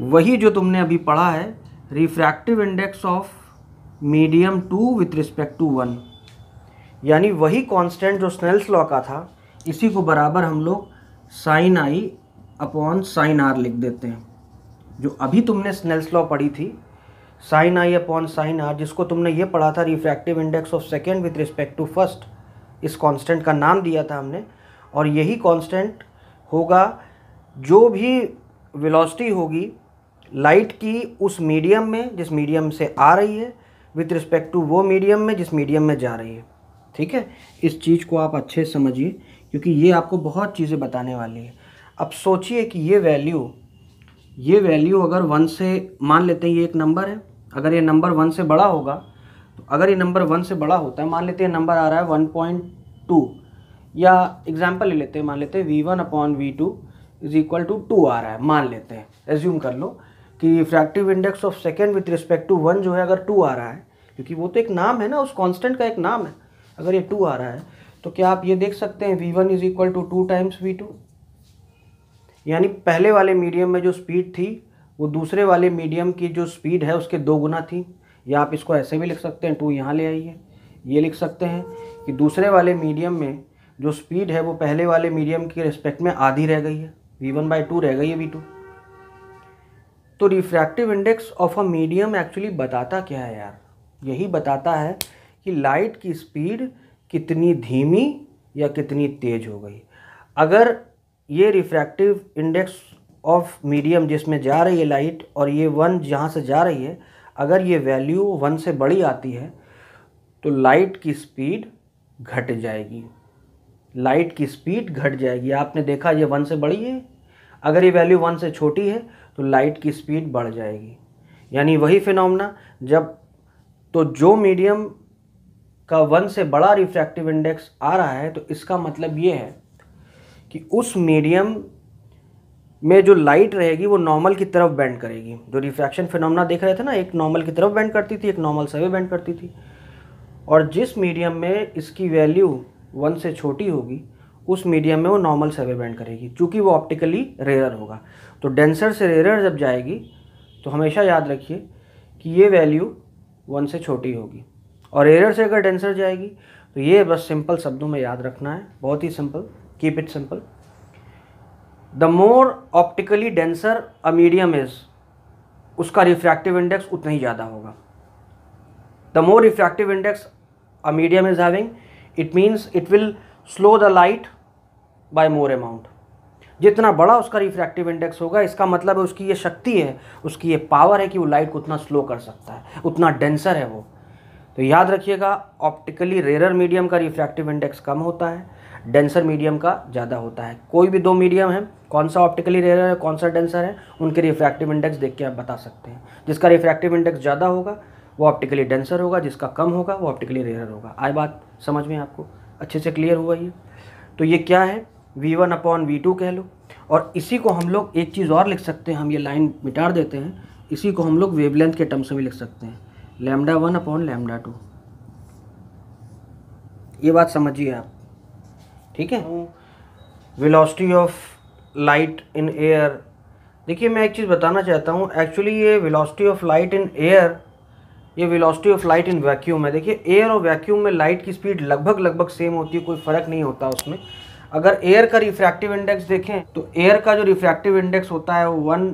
वही जो तुमने अभी पढ़ा है refractive index of medium two with respect to one यानी वही कांस्टेंट जो स्नेल्स लॉ का था इसी को बराबर हम लोग साइन आई अपॉन साइन आर लिख देते हैं जो अभी तुमने स्नेल्स लॉ पढ़ी थी साइन आई अपॉन साइन आर जिसको तुमने ये पढ़ा था refractive index of second with respect to first इस कांस्टेंट का नाम दिया था हमने और यही कांस्टेंट होगा जो भी वेलोसिटी होगी लाइट की उस मीडियम में जिस मीडियम से आ रही है विथ रिस्पेक्ट टू वो मीडियम में जिस मीडियम में जा रही है ठीक है इस चीज़ को आप अच्छे से समझिए क्योंकि ये आपको बहुत चीज़ें बताने वाली है अब सोचिए कि ये वैल्यू ये वैल्यू अगर वन से मान लेते हैं ये एक नंबर है अगर ये नंबर वन से बड़ा होगा तो अगर ये नंबर वन से बड़ा होता है मान लेते हैं नंबर आ रहा है वन पॉइंट टू या एग्जाम्पल ले लेते हैं मान लेते हैं we one upon we two is equal to two आ रहा है मान लेते हैं एज्यूम कर लो कि refractive index of second with respect to one जो है अगर टू आ रहा है क्योंकि वो तो एक नाम है ना उस कांस्टेंट का एक नाम है अगर ये टू आ रहा है तो क्या आप ये देख सकते हैं we one is equal to two times v two यानी पहले वाले मीडियम में जो स्पीड थी वो दूसरे वाले मीडियम की जो स्पीड है उसके दो गुना थी या आप इसको ऐसे भी लिख सकते हैं टू यहाँ ले आइए ये लिख सकते हैं कि दूसरे वाले मीडियम में जो स्पीड है वो पहले वाले मीडियम के रिस्पेक्ट में आधी रह गई है वी वन बाई टू रह गई है वी टू तो refractive index of a medium actually बताता क्या है यार यही बताता है कि लाइट की स्पीड कितनी धीमी या कितनी तेज़ हो गई अगर ये रिफ्रैक्टिव इंडेक्स ऑफ मीडियम जिसमें जा रही है लाइट और ये वन जहाँ से जा रही है अगर ये वैल्यू वन से बड़ी आती है तो लाइट की स्पीड घट जाएगी लाइट की स्पीड घट जाएगी आपने देखा ये वन से बड़ी है अगर ये वैल्यू वन से छोटी है तो लाइट की स्पीड बढ़ जाएगी यानी वही फिनोमना जब तो जो मीडियम का वन से बड़ा रिफ्रैक्टिव इंडेक्स आ रहा है तो इसका मतलब ये है कि उस मीडियम में जो लाइट रहेगी वो नॉर्मल की तरफ बैंड करेगी जो रिफ्रैक्शन फिनोमेना देख रहे थे ना एक नॉर्मल की तरफ बैंड करती थी एक नॉर्मल से बैंड करती थी और जिस मीडियम में इसकी वैल्यू वन से छोटी होगी उस मीडियम में वो नॉर्मल सर्वे बैंड करेगी क्योंकि वो ऑप्टिकली रेयर होगा तो डेंसर से रेयर जब जाएगी तो हमेशा याद रखिए कि ये वैल्यू वन से छोटी होगी और एरर से अगर डेंसर जाएगी तो ये बस सिंपल शब्दों में याद रखना है बहुत ही simple keep it simple the more optically denser a medium is उसका रिफ्रैक्टिव इंडेक्स उतना ही ज़्यादा होगा the more refractive index a medium is having it means it will slow the light by more amount जितना बड़ा उसका refractive index होगा इसका मतलब है उसकी ये शक्ति है उसकी ये पावर है कि वो लाइट को उतना स्लो कर सकता है उतना डेंसर है वो तो याद रखिएगा ऑप्टिकली रेरर मीडियम का रिफ्रैक्टिव इंडेक्स कम होता है डेंसर मीडियम का ज़्यादा होता है कोई भी दो मीडियम है कौन सा ऑप्टिकली रेरर है कौन सा डेंसर है उनके रिफ्रैक्टिव इंडेक्स देख के आप बता सकते हैं जिसका रिफ्रैक्टिव इंडेक्स ज़्यादा होगा वो ऑप्टिकली डेंसर होगा जिसका कम होगा वो ऑप्टिकली रेरर होगा आई बात समझ में आपको अच्छे से क्लियर हुआ ये तो ये क्या है v one upon we two कह लो और इसी को हम लोग एक चीज़ और लिख सकते हैं हम ये लाइन मिटार देते हैं इसी को हम लोग वेवलेंथ के टर्म्स में लिख सकते हैं lambda one upon lambda two ये बात समझिए आप ठीक है velocity of light in air देखिए मैं एक चीज़ बताना चाहता हूँ एक्चुअली ये velocity of light in air ये velocity of light in vacuum है देखिए एयर और वैक्यूम में लाइट की स्पीड लगभग लगभग सेम होती है कोई फ़र्क नहीं होता उसमें अगर एयर का रिफ्रैक्टिव इंडेक्स देखें तो एयर का जो रिफ्रैक्टिव इंडेक्स होता है वो one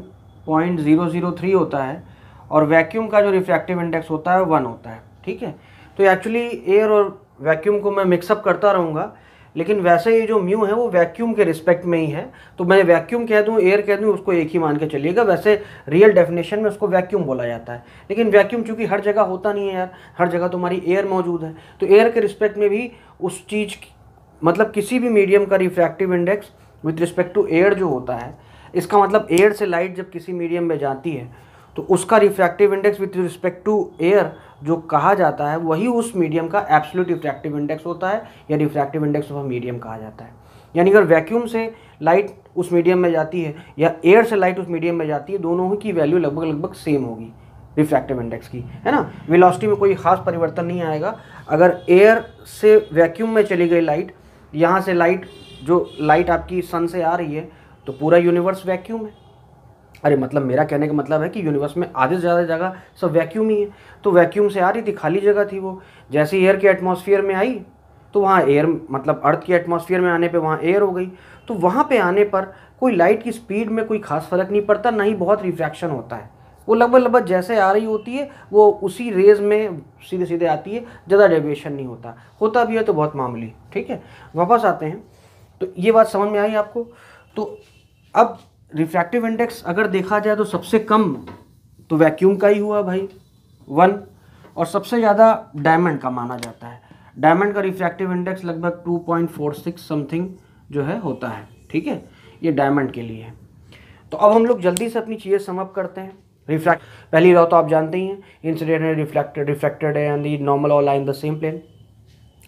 point zero zero three होता है और वैक्यूम का जो रिफ्रैक्टिव इंडेक्स होता है वन होता है ठीक है तो एक्चुअली एयर और वैक्यूम को मैं मिक्सअप करता रहूँगा लेकिन वैसे ये जो म्यू है वो वैक्यूम के रिस्पेक्ट में ही है तो मैं वैक्यूम कह दूँ एयर कह दूँ उसको एक ही मान के चलिएगा वैसे रियल डेफिनेशन में उसको वैक्यूम बोला जाता है लेकिन वैक्यूम चूंकि हर जगह होता नहीं है यार हर जगह तुम्हारी तो एयर मौजूद है तो एयर के रिस्पेक्ट में भी उस चीज़ मतलब किसी भी मीडियम का refractive index with respect to air जो होता है इसका मतलब एयर से लाइट जब किसी मीडियम में जाती है तो उसका refractive index with respect to air जो कहा जाता है वही उस मीडियम का एब्सोल्यूट रिफ्रैक्टिव इंडेक्स होता है या रिफ्रैक्टिव इंडेक्स ऑफ मीडियम कहा जाता है यानी अगर वैक्यूम से लाइट उस मीडियम में जाती है या एयर से लाइट उस मीडियम में जाती है दोनों ही की वैल्यू लगभग लगभग सेम होगी रिफ्रैक्टिव इंडेक्स की है ना वेलोसिटी में कोई खास परिवर्तन नहीं आएगा अगर एयर से वैक्यूम में चली गई लाइट यहाँ से लाइट जो लाइट आपकी सन से आ रही है तो पूरा यूनिवर्स वैक्यूम है अरे मतलब मेरा कहने का मतलब है कि यूनिवर्स में आधे से ज़्यादा जगह सब वैक्यूम ही है तो वैक्यूम से आ रही थी खाली जगह थी वो जैसे एयर के एटमॉस्फेयर में आई तो वहाँ एयर मतलब अर्थ के एटमॉस्फेयर में आने पे वहाँ एयर हो गई तो वहाँ पे आने पर कोई लाइट की स्पीड में कोई खास फर्क नहीं पड़ता ना ही बहुत रिफ्रैक्शन होता है वो लगभग लगभग जैसे आ रही होती है वो उसी रेज में सीधे सीधे आती है ज़्यादा डेविएशन नहीं होता होता भी है तो बहुत मामूली ठीक है वापस आते हैं तो ये बात समझ में आई आपको तो अब रिफ्रैक्टिव इंडेक्स अगर देखा जाए तो सबसे कम तो वैक्यूम का ही हुआ भाई वन और सबसे ज़्यादा डायमंड का माना जाता है डायमंड का रिफ्रैक्टिव इंडेक्स लगभग 2.46 समथिंग जो है होता है ठीक है ये डायमंड के लिए है तो अब हम लोग जल्दी से अपनी चीज़ें समअप करते हैं रिफ्रैक्ट पहली लॉ तो आप जानते ही हैं incident and reflected reflected and the normal all lie in the same plane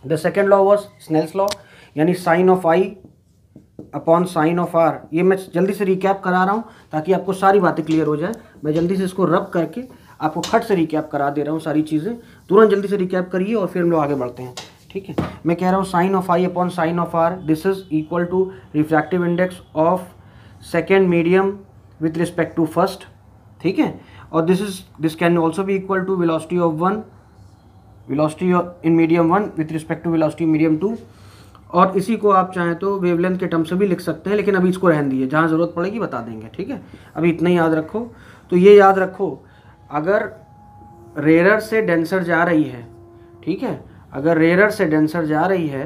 the second law was Snell's law यानी sine of i upon sine of r ये मैं जल्दी से रिकैप करा रहा हूँ ताकि आपको सारी बातें क्लियर हो जाए मैं जल्दी से इसको रब करके आपको खट से रिकैप करा दे रहा हूँ सारी चीज़ें तुरंत जल्दी से रिकैप करिए और फिर हम लोग आगे बढ़ते हैं ठीक है मैं कह रहा हूँ sine of i upon sine of r this is equal to refractive index of second medium with respect to first ठीक है और this is this can also भी equal to velocity of one velocity in medium one with respect to velocity medium two और इसी को आप चाहें तो वेवलेंथ के टर्म से भी लिख सकते हैं लेकिन अभी इसको रहन दिए जहाँ ज़रूरत पड़ेगी बता देंगे ठीक है अभी इतना ही याद रखो तो ये याद रखो अगर रेरर से डेंसर जा रही है ठीक है अगर रेरर से डेंसर जा रही है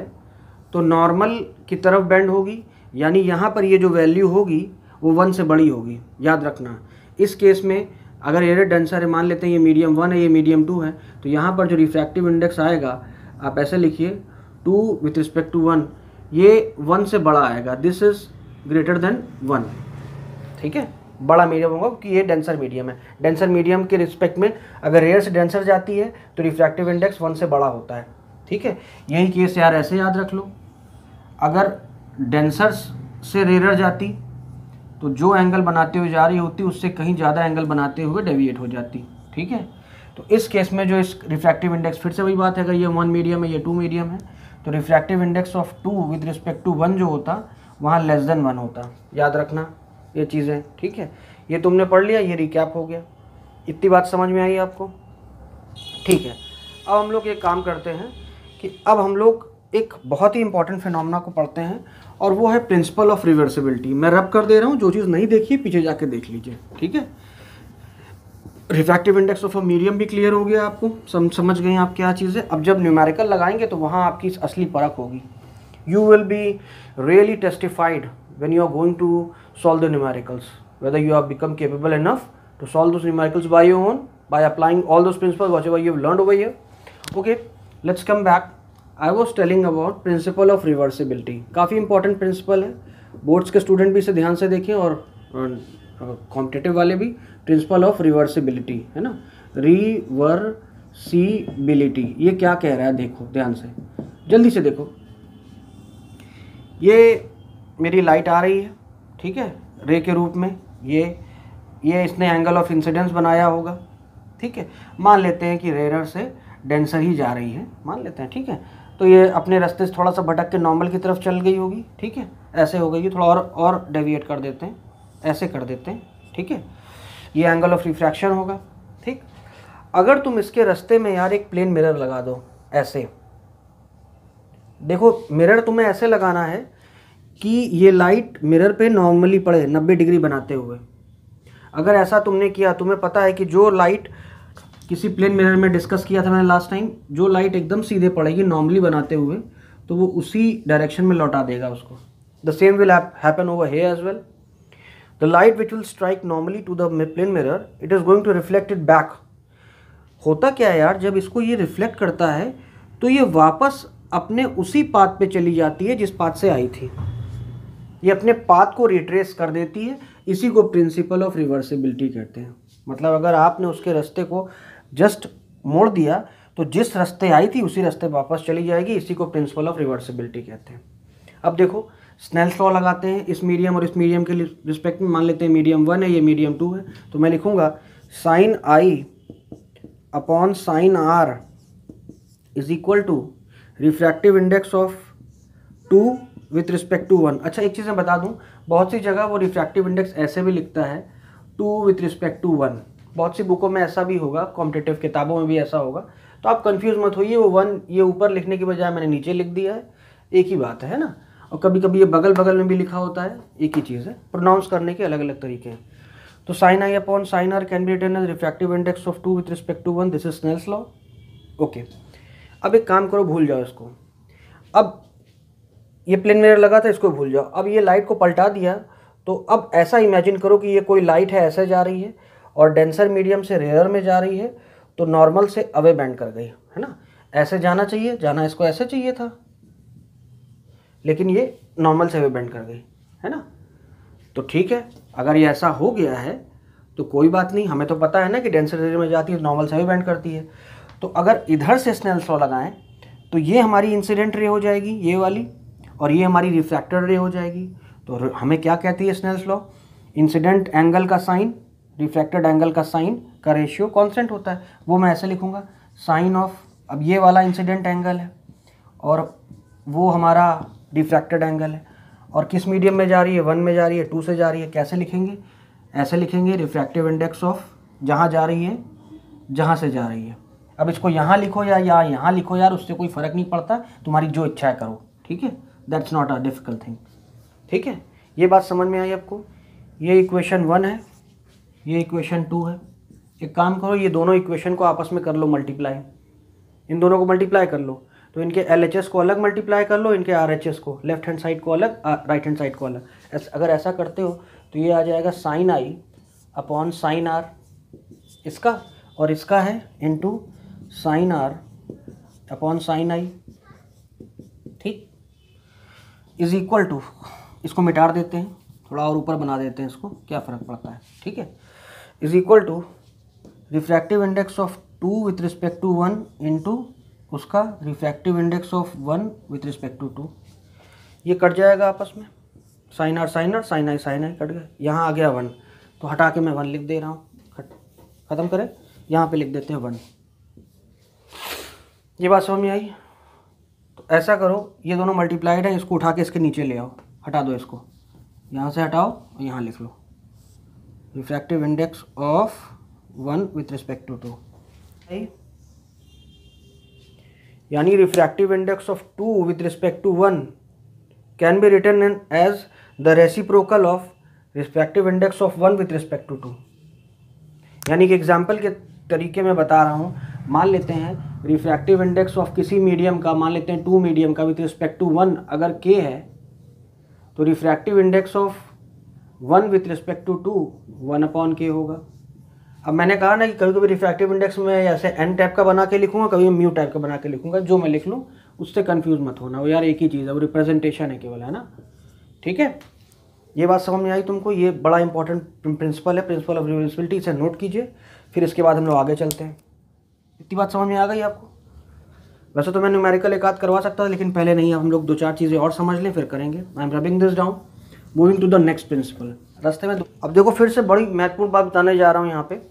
तो नॉर्मल की तरफ बैंड होगी यानी यहाँ पर ये जो वैल्यू होगी वो वन से बड़ी होगी याद रखना इस केस में अगर एयर डेंसर है मान लेते हैं ये मीडियम वन है ये मीडियम टू है तो यहाँ पर जो रिफ्रैक्टिव इंडेक्स आएगा आप ऐसे लिखिए two with respect to one ये वन से बड़ा आएगा this is greater than one ठीक है बड़ा मीडियम होगा क्योंकि ये डेंसर मीडियम है डेंसर मीडियम के रिस्पेक्ट में अगर रेयर से डेंसर जाती है तो रिफ्रैक्टिव इंडेक्स वन से बड़ा होता है ठीक है यही केस यार ऐसे याद रख लो अगर डेंसर से रेयर जाती तो जो एंगल बनाते हुए जा रही होती उससे कहीं ज़्यादा एंगल बनाते हुए डेविएट हो जाती ठीक है तो इस केस में जो इस रिफ्रैक्टिव इंडेक्स फिर से वही बात है अगर ये वन मीडियम है ये टू मीडियम है तो refractive index of two with respect to one जो होता वहाँ लेस देन वन होता याद रखना ये चीज़ें ठीक है ये तुमने पढ़ लिया ये रिकैप हो गया इतनी बात समझ में आई आपको ठीक है अब हम लोग एक काम करते हैं कि अब हम लोग एक बहुत ही इंपॉर्टेंट फिनोमेना को पढ़ते हैं और वो है प्रिंसिपल ऑफ रिवर्सिबिलिटी मैं रब कर दे रहा हूँ जो चीज़ नहीं देखी पीछे जाके देख लीजिए ठीक है refractive index of a medium भी क्लियर हो गया आपको सम, समझ गए आप क्या चीज़ है अब जब न्यूमेरिकल लगाएंगे तो वहाँ आपकी असली परख होगी you will be really testified when you are going to solve the numericals whether you are become capable enough to solve those numericals by you own by applying all those principle which you learn over here okay let's come back I was telling about principle of reversibility काफ़ी important principle है boards के student भी इसे ध्यान से देखें और competitive वाले भी प्रिंसिपल ऑफ रिवर्सिबिलिटी है ना रिवर्सिबिलिटी ये क्या कह रहा है देखो ध्यान से जल्दी से देखो ये मेरी लाइट आ रही है ठीक है रे के रूप में ये ये इसने एंगल ऑफ इंसिडेंस बनाया होगा ठीक है मान लेते हैं कि रेरर से डेंसर ही जा रही है मान लेते हैं ठीक है तो ये अपने रास्ते से थोड़ा सा भटक के नॉर्मल की तरफ चल गई होगी ठीक है ऐसे हो गई थोड़ा और और डेविएट कर देते हैं ऐसे कर देते हैं ठीक है ये एंगल ऑफ रिफ्रैक्शन होगा ठीक अगर तुम इसके रस्ते में यार एक प्लेन मिरर लगा दो ऐसे देखो मिरर तुम्हें ऐसे लगाना है कि ये लाइट मिरर पे नॉर्मली पड़े नब्बे डिग्री बनाते हुए अगर ऐसा तुमने किया तुम्हें पता है कि जो लाइट किसी प्लेन मिरर में डिस्कस किया था मैंने लास्ट टाइम जो लाइट एकदम सीधे पड़ेगी नॉर्मली बनाते हुए तो वो उसी डायरेक्शन में लौटा देगा उसको the same will happen over here as well the light which will strike normally to the plane mirror it is going to reflect it back होता क्या है यार जब इसको ये रिफ्लेक्ट करता है तो ये वापस अपने उसी पाथ पे चली जाती है जिस पाथ से आई थी ये अपने पाथ को रिट्रेस कर देती है इसी को प्रिंसिपल ऑफ रिवर्सिबिलिटी कहते हैं मतलब अगर आपने उसके रास्ते को जस्ट मोड़ दिया तो जिस रास्ते आई थी उसी रास्ते वापस चली जाएगी इसी को प्रिंसिपल ऑफ रिवर्सिबिलिटी कहते हैं अब देखो स्नेल लॉ लगाते हैं इस मीडियम और इस मीडियम के रिस्पेक्ट में मान लेते हैं मीडियम वन है ये मीडियम टू है तो मैं लिखूंगा sine I upon sine r is equal to refractive index of two with respect to one अच्छा एक चीज़ मैं बता दूँ बहुत सी जगह वो रिफ्रैक्टिव इंडेक्स ऐसे भी लिखता है two with respect to one बहुत सी बुकों में ऐसा भी होगा कॉम्पिटेटिव किताबों में भी ऐसा होगा तो आप कंफ्यूज मत होइए वो वन ये ऊपर लिखने की बजाय मैंने नीचे लिख दिया है एक ही बात है ना और कभी कभी ये बगल बगल में भी लिखा होता है एक ही चीज़ है प्रोनाउंस करने के अलग अलग तरीके हैं तो sine I upon sine r can be written as refractive index of two with respect to one this is Snell's law okay अब एक काम करो भूल जाओ इसको अब ये प्लेन मेरा लगा था इसको भूल जाओ अब ये लाइट को पलटा दिया तो अब ऐसा इमेजिन करो कि ये कोई लाइट है ऐसे जा रही है और डेंसर मीडियम से रेयर में जा रही है तो नॉर्मल से अवे बैंड कर गई है ना ऐसे जाना चाहिए जाना इसको ऐसे चाहिए था लेकिन ये नॉर्मल से बैंड बेंड कर गई है ना तो ठीक है अगर ये ऐसा हो गया है तो कोई बात नहीं हमें तो पता है ना कि डेंसर में जाती है नॉर्मल से भी बेंड करती है तो अगर इधर से स्नेल लॉ लगाएं तो ये हमारी इंसिडेंट रे हो जाएगी ये वाली और ये हमारी रिफ्रैक्टेड रे हो जाएगी तो हमें क्या कहती है स्नेल्स लॉ इंसिडेंट एंगल का साइन रिफ्रैक्टेड एंगल का साइन का रेशियो कॉन्सेंट होता है वो मैं ऐसे लिखूंगा साइन ऑफ अब ये वाला इंसिडेंट एंगल है और वो हमारा डिफ्रैक्टेड एंगल है और किस मीडियम में जा रही है वन में जा रही है टू से जा रही है कैसे लिखेंगे ऐसे लिखेंगे रिफ्रैक्टिव इंडेक्स ऑफ जहाँ जा रही है जहाँ से जा रही है अब इसको यहाँ लिखो या यहाँ यहाँ लिखो यार उससे कोई फ़र्क नहीं पड़ता तुम्हारी जो इच्छा है करो ठीक है that's not a difficult thing ठीक है ये बात समझ में आई आपको ये इक्वेशन वन है ये इक्वेशन टू है एक काम करो ये दोनों इक्वेशन को आपस में कर लो मल्टीप्लाई इन दोनों को मल्टीप्लाई कर लो तो इनके एल को अलग मल्टीप्लाई कर लो इनके आर को लेफ्ट हैंड साइड को अलग राइट हैंड साइड को अलग अगर ऐसा करते हो तो ये आ जाएगा साइन आई अपॉन साइन आर इसका और इसका है into sine r upon sine i ठीक इज इक्वल टू इसको मिटार देते हैं थोड़ा और ऊपर बना देते हैं इसको क्या फ़र्क पड़ता है ठीक है is equal to refractive index of two with respect to one into उसका refractive index of one with respect to two ये कट जाएगा आपस में sine r sine r sine i sine i cut गया यहाँ आ गया वन तो हटा के मैं वन लिख दे रहा हूँ ख़त्म करें यहाँ पे लिख देते हैं वन ये बात समझ में आई तो ऐसा करो ये दोनों मल्टीप्लाइड है इसको उठा के इसके नीचे ले आओ हटा दो इसको यहाँ से हटाओ और यहाँ लिख लो refractive index of one with respect to two यानी refractive index of two with respect to one can be written as the reciprocal of respective index of one with respect to two यानी कि example के तरीके में बता रहा हूँ मान लेते हैं रिफ्रैक्टिव इंडेक्स ऑफ किसी मीडियम का मान लेते हैं टू मीडियम का विथ रिस्पेक्ट टू वन अगर के है तो refractive index of one with respect to two one upon k होगा अब मैंने कहा ना कि कभी कभी रिफ्रैक्टिव इंडेक्स में ऐसे एन टाइप का बना के लिखूंगा कभी म्यू टाइप का बना के लिखूंगा जो मैं लिख लूँ उससे कन्फ्यूज मत होना वो यार एक ही चीज़ है वो रिप्रेजेंटेशन है केवल है ना ठीक है ये बात समझ में आई तुमको ये बड़ा इंपॉर्टेंट प्रिंसिपल है प्रिंसिपल ऑफ रिस्पिलिटी इसे नोट कीजिए फिर इसके बाद हम लोग आगे चलते हैं इतनी बात समझ में आ गई आपको वैसे तो मैं न्यूमेरिकल एक आध करवा सकता था लेकिन पहले नहीं हम लोग दो चार चीज़ें और समझ लें फिर करेंगे I am rubbing this down moving to the next principle रास्ते में अब देखो फिर से बड़ी महत्वपूर्ण बात बताने जा रहा हूँ यहाँ पे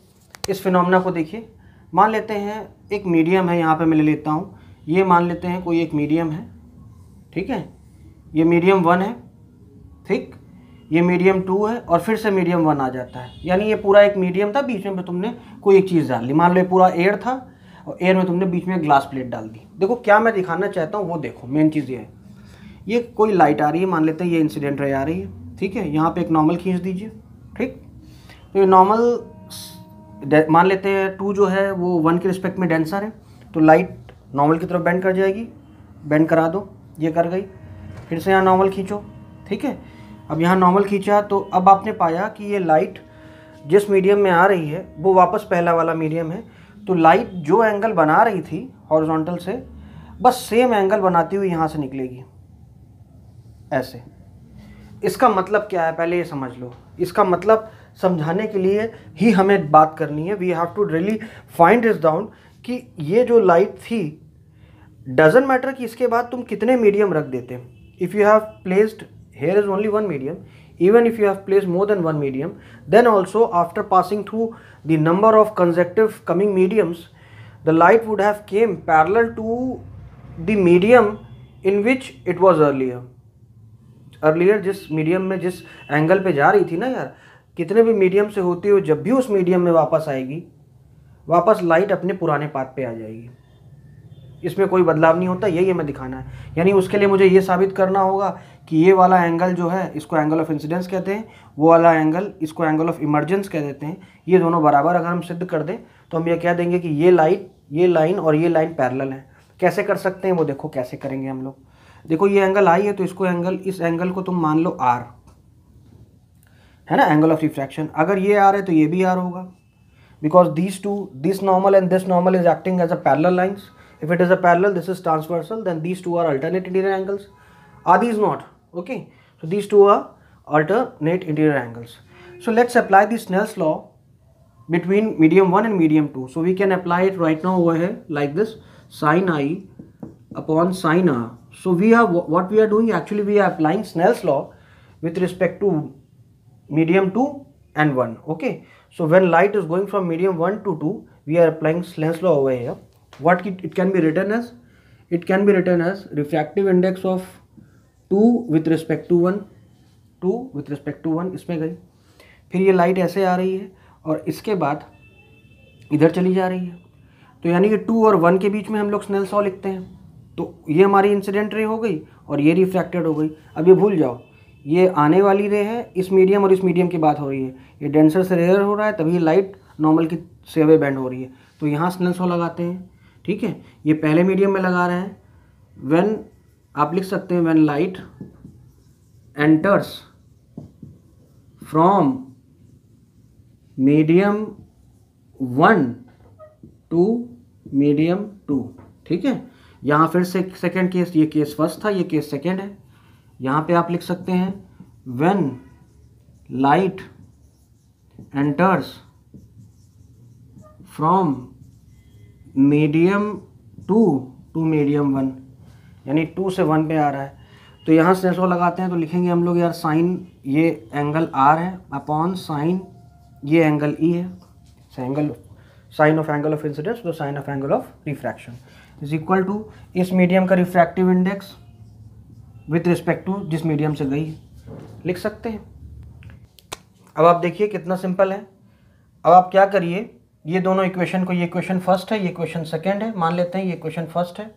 इस फिनोमिना को देखिए मान लेते हैं एक मीडियम है यहाँ पे मैं ले लेता हूँ ये मान लेते हैं कोई एक मीडियम है ठीक है ये मीडियम वन है ठीक ये मीडियम टू है और फिर से मीडियम वन आ जाता है यानी ये पूरा एक मीडियम था बीच में तुमने कोई एक चीज़ डाल ली मान लो ये पूरा एयर था और एयर में तुमने बीच में ग्लास प्लेट डाल दी देखो क्या मैं दिखाना चाहता हूँ वो देखो मेन चीज़ ये है ये कोई लाइट आ रही है मान लेते हैं ये इंसिडेंट रे आ रही है ठीक है यहाँ पे एक नॉर्मल खींच दीजिए ठीक तो ये नॉर्मल मान लेते हैं टू जो है वो वन के रिस्पेक्ट में डेंसर है तो लाइट नॉर्मल की तरफ बैंड कर जाएगी बैंड करा दो ये कर गई फिर से यहाँ नॉर्मल खींचो ठीक है अब यहाँ नॉर्मल खींचा तो अब आपने पाया कि ये लाइट जिस मीडियम में आ रही है वो वापस पहला वाला मीडियम है तो लाइट जो एंगल बना रही थी हॉरिजॉन्टल से बस सेम एंगल बनाती हुई यहाँ से निकलेगी ऐसे इसका मतलब क्या है पहले ये समझ लो इसका मतलब समझाने के लिए ही हमें बात करनी है we have to really find is down कि ये जो लाइट थी डजेंट मैटर कि इसके बाद तुम कितने मीडियम रख देते if you have placed here is only one medium even if you have place more than one medium then also after passing through the number of conjunctive coming mediums the light would have came parallel to the medium in which it was earlier earlier जिस medium में जिस angle पे जा रही थी ना यार कितने भी मीडियम से होती हो जब भी उस मीडियम में वापस आएगी वापस लाइट अपने पुराने पाथ पे आ जाएगी इसमें कोई बदलाव नहीं होता यही हमें दिखाना है यानी उसके लिए मुझे ये साबित करना होगा कि ये वाला एंगल जो है इसको एंगल ऑफ इंसिडेंस कहते हैं वो वाला एंगल इसको एंगल ऑफ इमरजेंस कह देते हैं ये दोनों बराबर अगर हम सिद्ध कर दें तो हम ये कह देंगे कि ये लाइट ये लाइन और ये लाइन पैरल है कैसे कर सकते हैं वो देखो कैसे करेंगे हम लोग देखो ये एंगल आई है तो इसको एंगल इस एंगल को तुम मान लो आर है ना एंगल ऑफ रिफ्रैक्शन अगर ये आर है तो ये भी आ रहा होगा because this two this normal and this normal is acting as a parallel lines if it is a parallel this is transversal then this two are alternate interior angles are these not okay so these two are alternate interior angles so let's apply this Snell's law between medium one and medium two so we can apply it right now वो है like this sine I upon sine r so we are what we are doing actually we are applying Snell's law with respect to medium 2 and 1 okay so when light is going from medium 1 to 2 we are applying Snell's law over here what it, it can be written as it can be written as refractive index of 2 with respect to 1 2 with respect to 1 isme gayi फिर ye light aise aa rahi hai aur iske baad idhar chali ja rahi hai to yani ki 2 aur 1 ke beech mein hum log Snell law likhte hain तो ये हमारी incident ray हो गई और ये refracted हो गई अब ये भूल जाओ ये आने वाली रे है इस मीडियम और इस मीडियम की बात हो रही है ये डेंसर से रेयर हो रहा है तभी लाइट नॉर्मल की सेवे बैंड हो रही है तो यहाँ स्नेल सॉ लगाते हैं ठीक है ये पहले मीडियम में लगा रहे हैं वेन आप लिख सकते हैं when light enters from medium one to medium two ठीक है यहाँ फिर से सेकेंड केस ये केस फर्स्ट था ये केस सेकेंड है यहाँ पे आप लिख सकते हैं when light enters from medium two to medium one यानी टू से वन पे आ रहा है तो यहाँ से ऐसा लगाते हैं तो लिखेंगे हम लोग यार साइन ये एंगल आर है अपॉन साइन ये एंगल ई e है angle sine of angle of incidence तो sine of angle of refraction is equal to इस मीडियम का refractive index with respect to जिस मीडियम से गई लिख सकते हैं अब आप देखिए कितना सिंपल है अब आप क्या करिए ये दोनों इक्वेशन को ये क्वेश्चन फर्स्ट है ये क्वेश्चन सेकंड है मान लेते हैं ये क्वेश्चन फर्स्ट है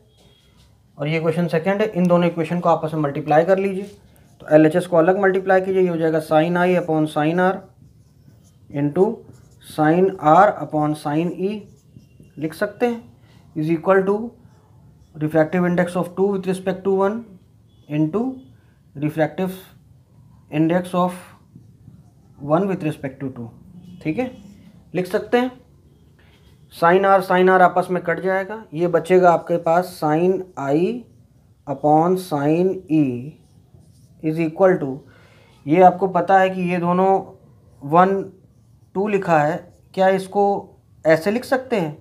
और ये क्वेश्चन सेकंड है इन दोनों इक्वेशन को आपस में मल्टीप्लाई कर लीजिए तो एल को अलग मल्टीप्लाई कीजिए ये हो जाएगा साइन आई upon sine r into sine r upon sine e लिख सकते हैं is equal to refractive index of two with respect to one into refractive index of one with respect to two ठीक है लिख सकते हैं साइन आर साइन आर आपस में कट जाएगा ये बचेगा आपके पास sine I upon sine E is equal to ये आपको पता है कि ये दोनों वन टू लिखा है क्या इसको ऐसे लिख सकते हैं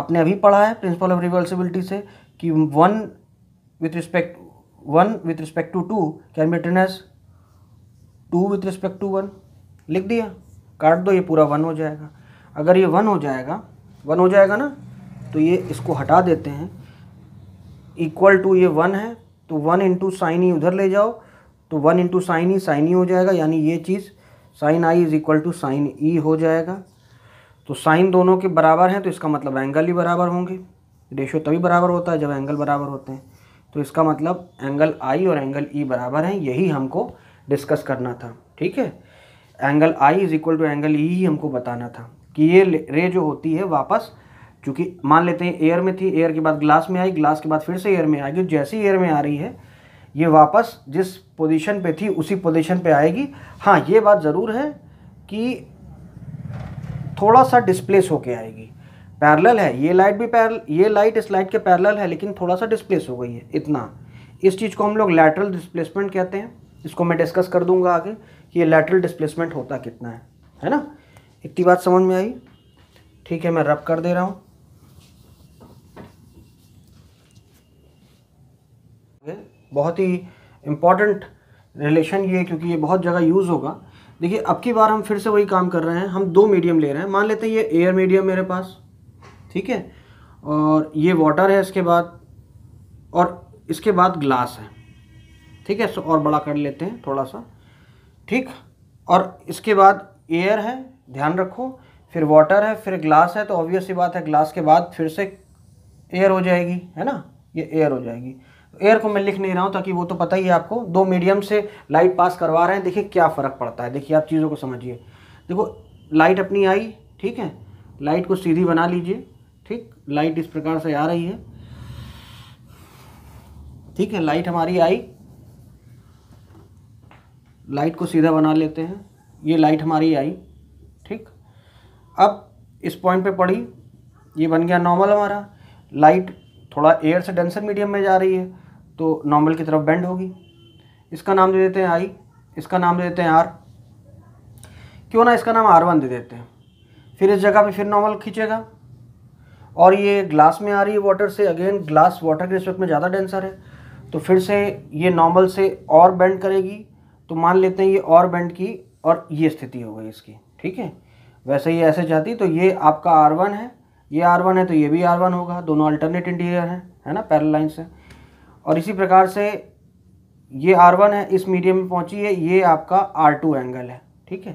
आपने अभी पढ़ा है प्रिंसिपल ऑफ रिवर्सिबिलिटी से कि one with respect one with respect to two can be written as two with respect to one लिख दिया काट दो ये पूरा वन हो जाएगा अगर ये वन हो जाएगा वन हो जाएगा ना तो ये इसको हटा देते हैं इक्वल टू ये वन है तो वन इंटू साइन ही उधर ले जाओ तो वन इंटू साइन ही साइन ही हो जाएगा यानी ये चीज़ sine i is equal to sine e हो जाएगा तो साइन दोनों के बराबर हैं तो इसका मतलब एंगल ही बराबर होंगे रेशो तभी बराबर होता है जब एंगल बराबर होते हैं तो इसका मतलब एंगल आई और एंगल ई e बराबर हैं यही हमको डिस्कस करना था ठीक है angle i is equal to angle e ही हमको बताना था कि ये रे जो होती है वापस चूँकि मान लेते हैं एयर में थी एयर के बाद ग्लास में आई ग्लास के बाद फिर से एयर में आएगी जैसे एयर में आ रही है ये वापस जिस पोजीशन पे थी उसी पोजीशन पे आएगी हाँ ये बात ज़रूर है कि थोड़ा सा डिस्प्लेस होके आएगी पैरल है ये लाइट भी पैरल ये लाइट इस लाइट के पैरल है लेकिन थोड़ा सा डिस्प्लेस हो गई है इतना इस चीज़ को हम लोग लैटरल डिस्प्लेसमेंट कहते हैं इसको मैं डिस्कस कर दूंगा आगे कि ये लैटरल डिस्प्लेसमेंट होता कितना है है ना इतनी बात समझ में आई ठीक है मैं रब कर दे रहा हूँ बहुत ही इम्पॉर्टेंट रिलेशन ये है क्योंकि ये बहुत जगह यूज़ होगा देखिए अब की बार हम फिर से वही काम कर रहे हैं हम दो मीडियम ले रहे हैं मान लेते हैं ये एयर मीडियम मेरे पास ठीक है और ये वाटर है इसके बाद और इसके बाद ग्लास है ठीक है सो और बड़ा कर लेते हैं थोड़ा सा ठीक और इसके बाद एयर है ध्यान रखो फिर वाटर है फिर ग्लास है तो ऑब्वियस सी बात है ग्लास के बाद फिर से एयर हो जाएगी है ना ये एयर हो जाएगी एयर को मैं लिख नहीं रहा हूँ ताकि वो तो पता ही है आपको दो मीडियम से लाइट पास करवा रहे हैं देखिए क्या फ़र्क पड़ता है देखिए आप चीज़ों को समझिए देखो लाइट अपनी आई ठीक है लाइट को सीधी बना लीजिए ठीक लाइट इस प्रकार से आ रही है ठीक है लाइट हमारी आई लाइट को सीधा बना लेते हैं ये लाइट हमारी आई ठीक अब इस पॉइंट पे पड़ी ये बन गया नॉर्मल हमारा लाइट थोड़ा एयर से डेंसर मीडियम में जा रही है तो नॉर्मल की तरफ बेंड होगी इसका नाम दे देते हैं आई इसका नाम दे देते हैं आर क्यों ना इसका नाम आर वन दे देते हैं फिर इस जगह पे फिर नॉर्मल खींचेगा और ये ग्लास में आ रही है वाटर से अगेन ग्लास वाटर के रिस्पेक्ट में ज़्यादा डेंसर है तो फिर से ये नॉर्मल से और बेंड करेगी तो मान लेते हैं ये और बेंड की और ये स्थिति हो गई इसकी ठीक है वैसे ही ऐसे जाती तो ये आपका आर वन है ये आर वन है तो ये भी आर वन होगा दोनों अल्टरनेट इंटीरियर हैं है ना पैरल लाइन्स से और इसी प्रकार से ये आर वन है इस मीडियम में पहुंची है ये आपका आर टू एंगल है ठीक है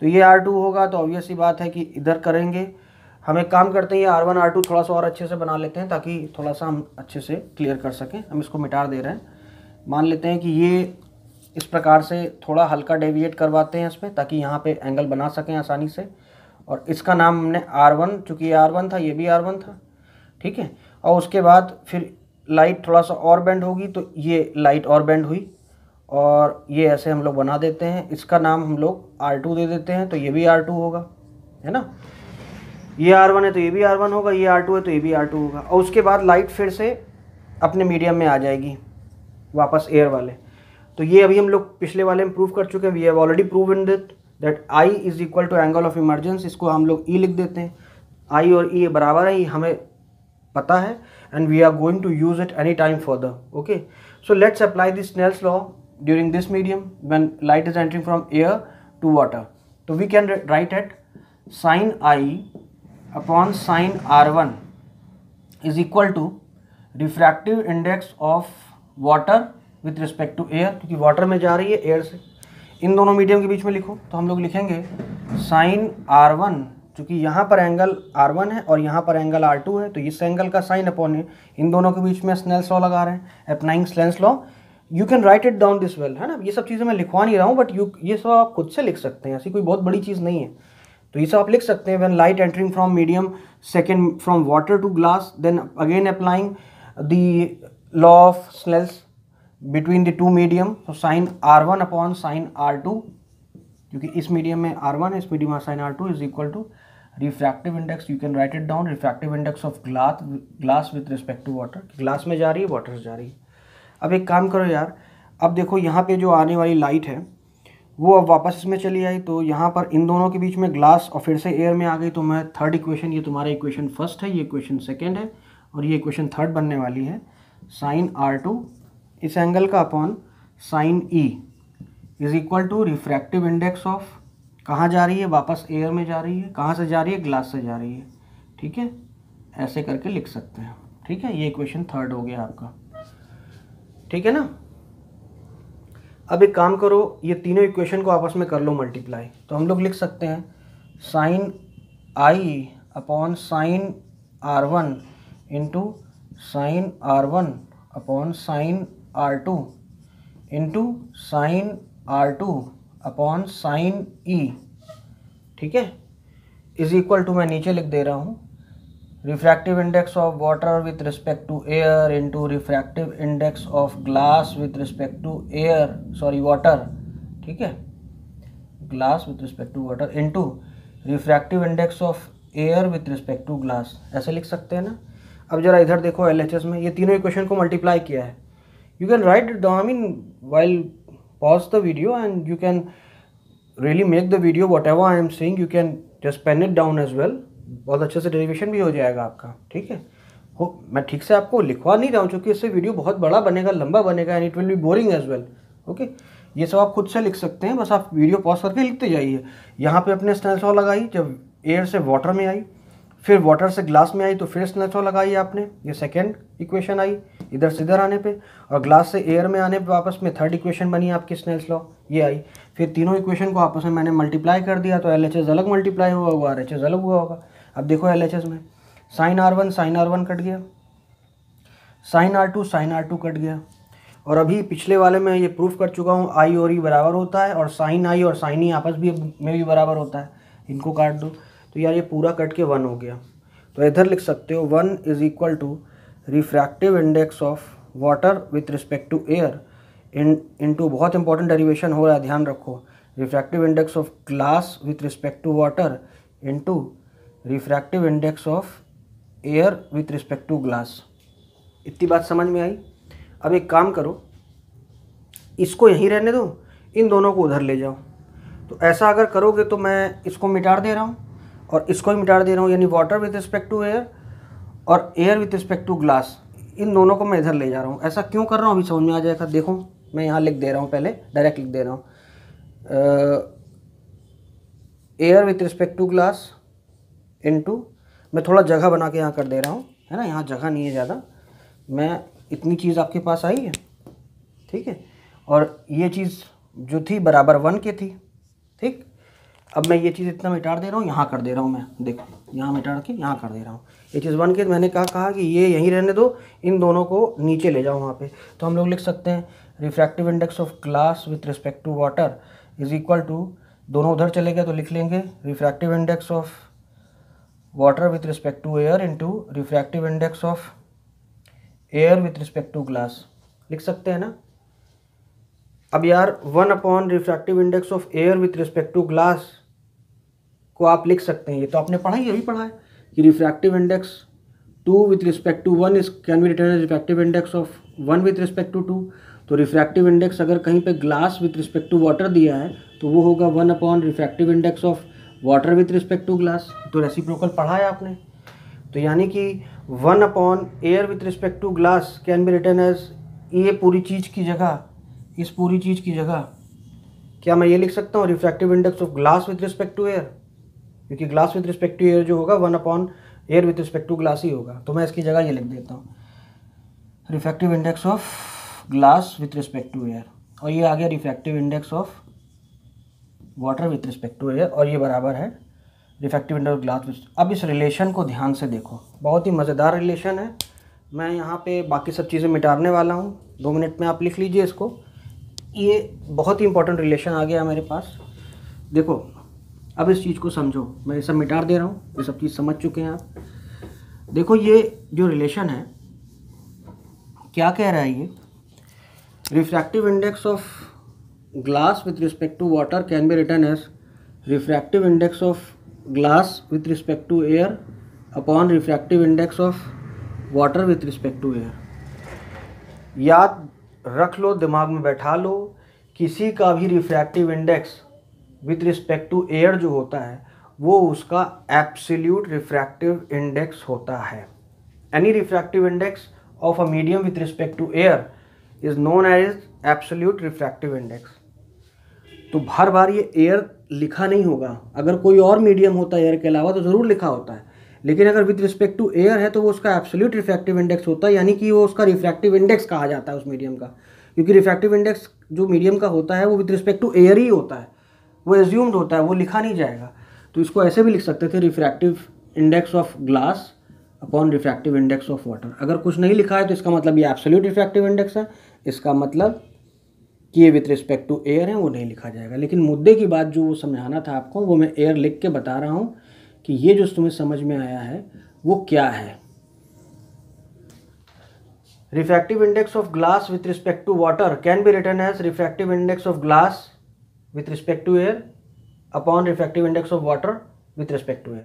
तो ये आर टू होगा तो ही बात है कि इधर करेंगे हम एक काम करते हैं ये आर वन आर टू थोड़ा सा और अच्छे से बना लेते हैं ताकि थोड़ा सा हम अच्छे से क्लियर कर सकें हम इसको मिटा दे रहे हैं मान लेते हैं कि ये इस प्रकार से थोड़ा हल्का डेविएट करवाते हैं इसमें ताकि यहाँ पे एंगल बना सकें आसानी से और इसका नाम हमने आर वन चूँकि आर वन था ये भी आर वन था ठीक है और उसके बाद फिर लाइट थोड़ा सा और बैंड होगी तो ये लाइट और बैंड हुई और ये ऐसे हम लोग बना देते हैं इसका नाम हम लोग आर टू दे देते हैं तो ये भी आर टू होगा है ना ये आर वन है तो ये भी आर वन होगा ये आर टू है तो ये भी आर टू होगा और उसके बाद लाइट फिर से अपने मीडियम में आ जाएगी वापस एयर वाले तो ये अभी हम लोग पिछले वाले में प्रूव कर चुके हैं we have already prove in it that i is equal to angle of emergence इसको हम लोग ई e लिख देते हैं आई और ई e बराबर है ये हमें पता है and we are going to use it any time for the okay so let's apply this Snell's law during this medium when light is entering from air to water तो we can write at sine I upon sine are one is equal to refractive index of water with respect to air क्योंकि water में जा रही है air से इन दोनों medium के बीच में लिखो तो हम लोग लिखेंगे साइन आर वन चूँकि यहाँ पर एंगल आर वन है और यहाँ पर एंगल आर टू है तो इस एंगल का साइन अपॉन इन दोनों के बीच में स्नेल्स लॉ लगा रहे हैं applying Snell's law you can write it down this well है ना ये सब चीज़ें मैं लिखवा नहीं रहा हूँ बट यू ये सब आप खुद से लिख सकते हैं ऐसी कोई बहुत बड़ी चीज़ नहीं है तो ये सब आप लिख सकते हैं when light entering from medium second from water to glass then again applying the law of Snell's between the two medium तो sine are one upon sine R two क्योंकि इस मीडियम में आर वन इस medium में sine R two is equal to refractive index you can write it down refractive index of glass glass with respect to water glass में जा रही है water जा रही है अब एक काम करो यार अब देखो यहाँ पे जो आने वाली लाइट है वो अब वापस इसमें चली आई तो यहाँ पर इन दोनों के बीच में ग्लास और फिर से एयर में आ गई तो मैं थर्ड इक्वेशन ये तुम्हारा इक्वेशन फर्स्ट है ये इक्वेशन सेकेंड है और ये इक्वेशन थर्ड बनने वाली है साइन आर टू इस एंगल का upon sine E is equal to refractive index of कहाँ जा रही है वापस एयर में जा रही है कहाँ से जा रही है ग्लास से जा रही है ठीक है ऐसे करके लिख सकते हैं ठीक है ये इक्वेशन थर्ड हो गया आपका ठीक है ना अब एक काम करो ये तीनों इक्वेशन को आपस में कर लो मल्टीप्लाई तो हम लोग लिख सकते हैं sine I upon sine are one into sine are one upon sine R two into sine R two upon sine E ठीक है इज़ इक्वल टू मैं नीचे लिख दे रहा हूँ refractive index of water with respect to air into refractive index of glass with respect to air sorry water ठीक है glass with respect to water into refractive index of air with respect to glass ऐसे लिख सकते हैं ना अब जरा इधर देखो एल एच एस में ये तीनों इक्वेशन को मल्टीप्लाई किया है you can write down I while pause the video and you can really make the video what I am seeing you can just pen it down as well बहुत अच्छे से derivation भी हो जाएगा आपका ठीक है हो मैं ठीक से आपको लिखवा नहीं रहा हूँ चूँकि इससे वीडियो बहुत बड़ा बनेगा लंबा बनेगा and it will be boring as well okay ये सब आप खुद से लिख सकते हैं बस आप वीडियो पॉज करके लिखते जाइए यहाँ पे अपने स्नेसॉ लगाई जब एयर से वाटर में आई फिर वाटर से ग्लास में आई तो फिर स्नेसॉ लगाई आपने ये सेकेंड इक्वेशन आई इधर से इधर आने पे और ग्लास से एयर में आने पे वापस में थर्ड इक्वेशन बनी आपकी स्नेल्स लॉ ये आई फिर तीनों इक्वेशन को आपस में मैंने मल्टीप्लाई कर दिया तो एल अलग मल्टीप्लाई हुआ होगा आर अलग हुआ होगा अब देखो एल में sine are one sine are one cut गया sine R two sine R two cut गया और अभी पिछले वाले में ये प्रूफ कर चुका हूँ आई और ई e बराबर होता है और साइन आई और साइन ई e आपस भी में भी बराबर होता है इनको काट दो तो यार ये पूरा कट के वन हो गया तो इधर लिख सकते हो one is equal to refractive index of water with respect to air इन इन बहुत इंपॉर्टेंट डेरिवेशन हो रहा है ध्यान रखो refractive index of glass with respect to water in refractive index of air with respect to glass इतनी बात समझ में आई अब एक काम करो इसको यहीं रहने दो इन दोनों को उधर ले जाओ तो ऐसा अगर करोगे तो मैं इसको मिटार दे रहा हूँ और इसको भी मिटार दे रहा हूँ यानी water with respect to air और air with respect to glass इन दोनों को मैं इधर ले जा रहा हूँ ऐसा क्यों कर रहा हूँ अभी समझ में आ जाएगा देखो मैं यहाँ लिख दे रहा हूँ पहले डायरेक्ट लिख दे रहा हूँ air with respect to glass into मैं थोड़ा जगह बना के यहाँ कर दे रहा हूँ है ना यहाँ जगह नहीं है ज़्यादा मैं इतनी चीज़ आपके पास आई है ठीक है और ये चीज़ जो थी बराबर वन के थी ठीक अब मैं ये चीज़ इतना मिटाड़ दे रहा हूँ यहाँ कर दे रहा हूँ मैं देखो यहाँ मिटाड़ के यहाँ कर दे रहा हूँ ये चीज़ वन के मैंने कहा कहा कि ये यहीं रहने दो इन दोनों को नीचे ले जाओ वहाँ पे तो हम लोग लिख सकते हैं refractive index of glass with respect to water is equal to दोनों उधर चले गए तो लिख लेंगे refractive index of water with respect to air into refractive index of air with respect to glass लिख सकते हैं ना अब यार one upon refractive index of air with respect to glass को आप लिख सकते हैं ये तो आपने पढ़ा ही यही पढ़ा है कि refractive index two with respect to one is can be written refractive index of one with respect to two तो रिफ्रैक्टिव इंडेक्स अगर कहीं पे glass with respect to water दिया है तो वो होगा one upon refractive index of water with respect to glass तो रेसिप्रोकल पढ़ा है आपने तो यानी कि one upon air with respect to glass can be written as ये पूरी चीज़ की जगह इस पूरी चीज़ की जगह क्या मैं ये लिख सकता हूँ refractive index of glass with respect to air क्योंकि glass with respect to air जो होगा one upon air with respect to glass ही होगा तो मैं इसकी जगह ये लिख देता हूँ refractive index of glass with respect to air और ये आ गया refractive index of water with respect to air और ये बराबर है रिफेक्टिव इंडो ग्लास अब इस रिलेशन को ध्यान से देखो बहुत ही मज़ेदार रिलेशन है मैं यहाँ पे बाकी सब चीज़ें मिटारने वाला हूँ दो मिनट में आप लिख लीजिए इसको ये बहुत ही इंपॉर्टेंट रिलेशन आ गया मेरे पास देखो अब इस चीज़ को समझो मैं ये सब मिटार दे रहा हूँ ये सब चीज़ समझ चुके हैं आप देखो ये जो रिलेशन है क्या कह रहा है ये refractive index of glass with respect to water can be written as refractive index of glass with respect to air upon refractive index of water with respect to air याद रख लो दिमाग में बैठा लो किसी का भी refractive index with respect to air जो होता है वो उसका एब्सोल्यूट रिफ्रैक्टिव इंडेक्स होता है any refractive index of a medium with respect to air is known as absolute refractive index तो बार बार ये एयर लिखा नहीं होगा अगर कोई और मीडियम होता है एयर के अलावा तो ज़रूर लिखा होता है लेकिन अगर विद रिस्पेक्ट टू एयर है तो वो उसका एब्सोल्यूट रिफ्रैक्टिव इंडेक्स होता है यानी कि वो उसका रिफ्रैक्टिव इंडेक्स कहा जाता है उस मीडियम का क्योंकि रिफ्रैक्टिव इंडेक्स जो मीडियम का होता है वो विद रिस्पेक्ट टू एयर ही होता है वो एज्यूम्ड होता है वो लिखा नहीं जाएगा तो इसको ऐसे भी लिख सकते थे refractive index of glass upon refractive index of water अगर कुछ नहीं लिखा है तो इसका मतलब ये एब्सोल्यूट रिफ्रैक्टिव इंडेक्स है इसका मतलब किए विथ रिस्पेक्ट टू एयर हैं वो नहीं लिखा जाएगा लेकिन मुद्दे की बात जो वो समझाना था आपको वो मैं एयर लिख के बता रहा हूँ कि ये जो तुम्हें समझ में आया है वो क्या है refractive index of glass with respect to water can be written as refractive index of glass with respect to air upon refractive index of water with respect to air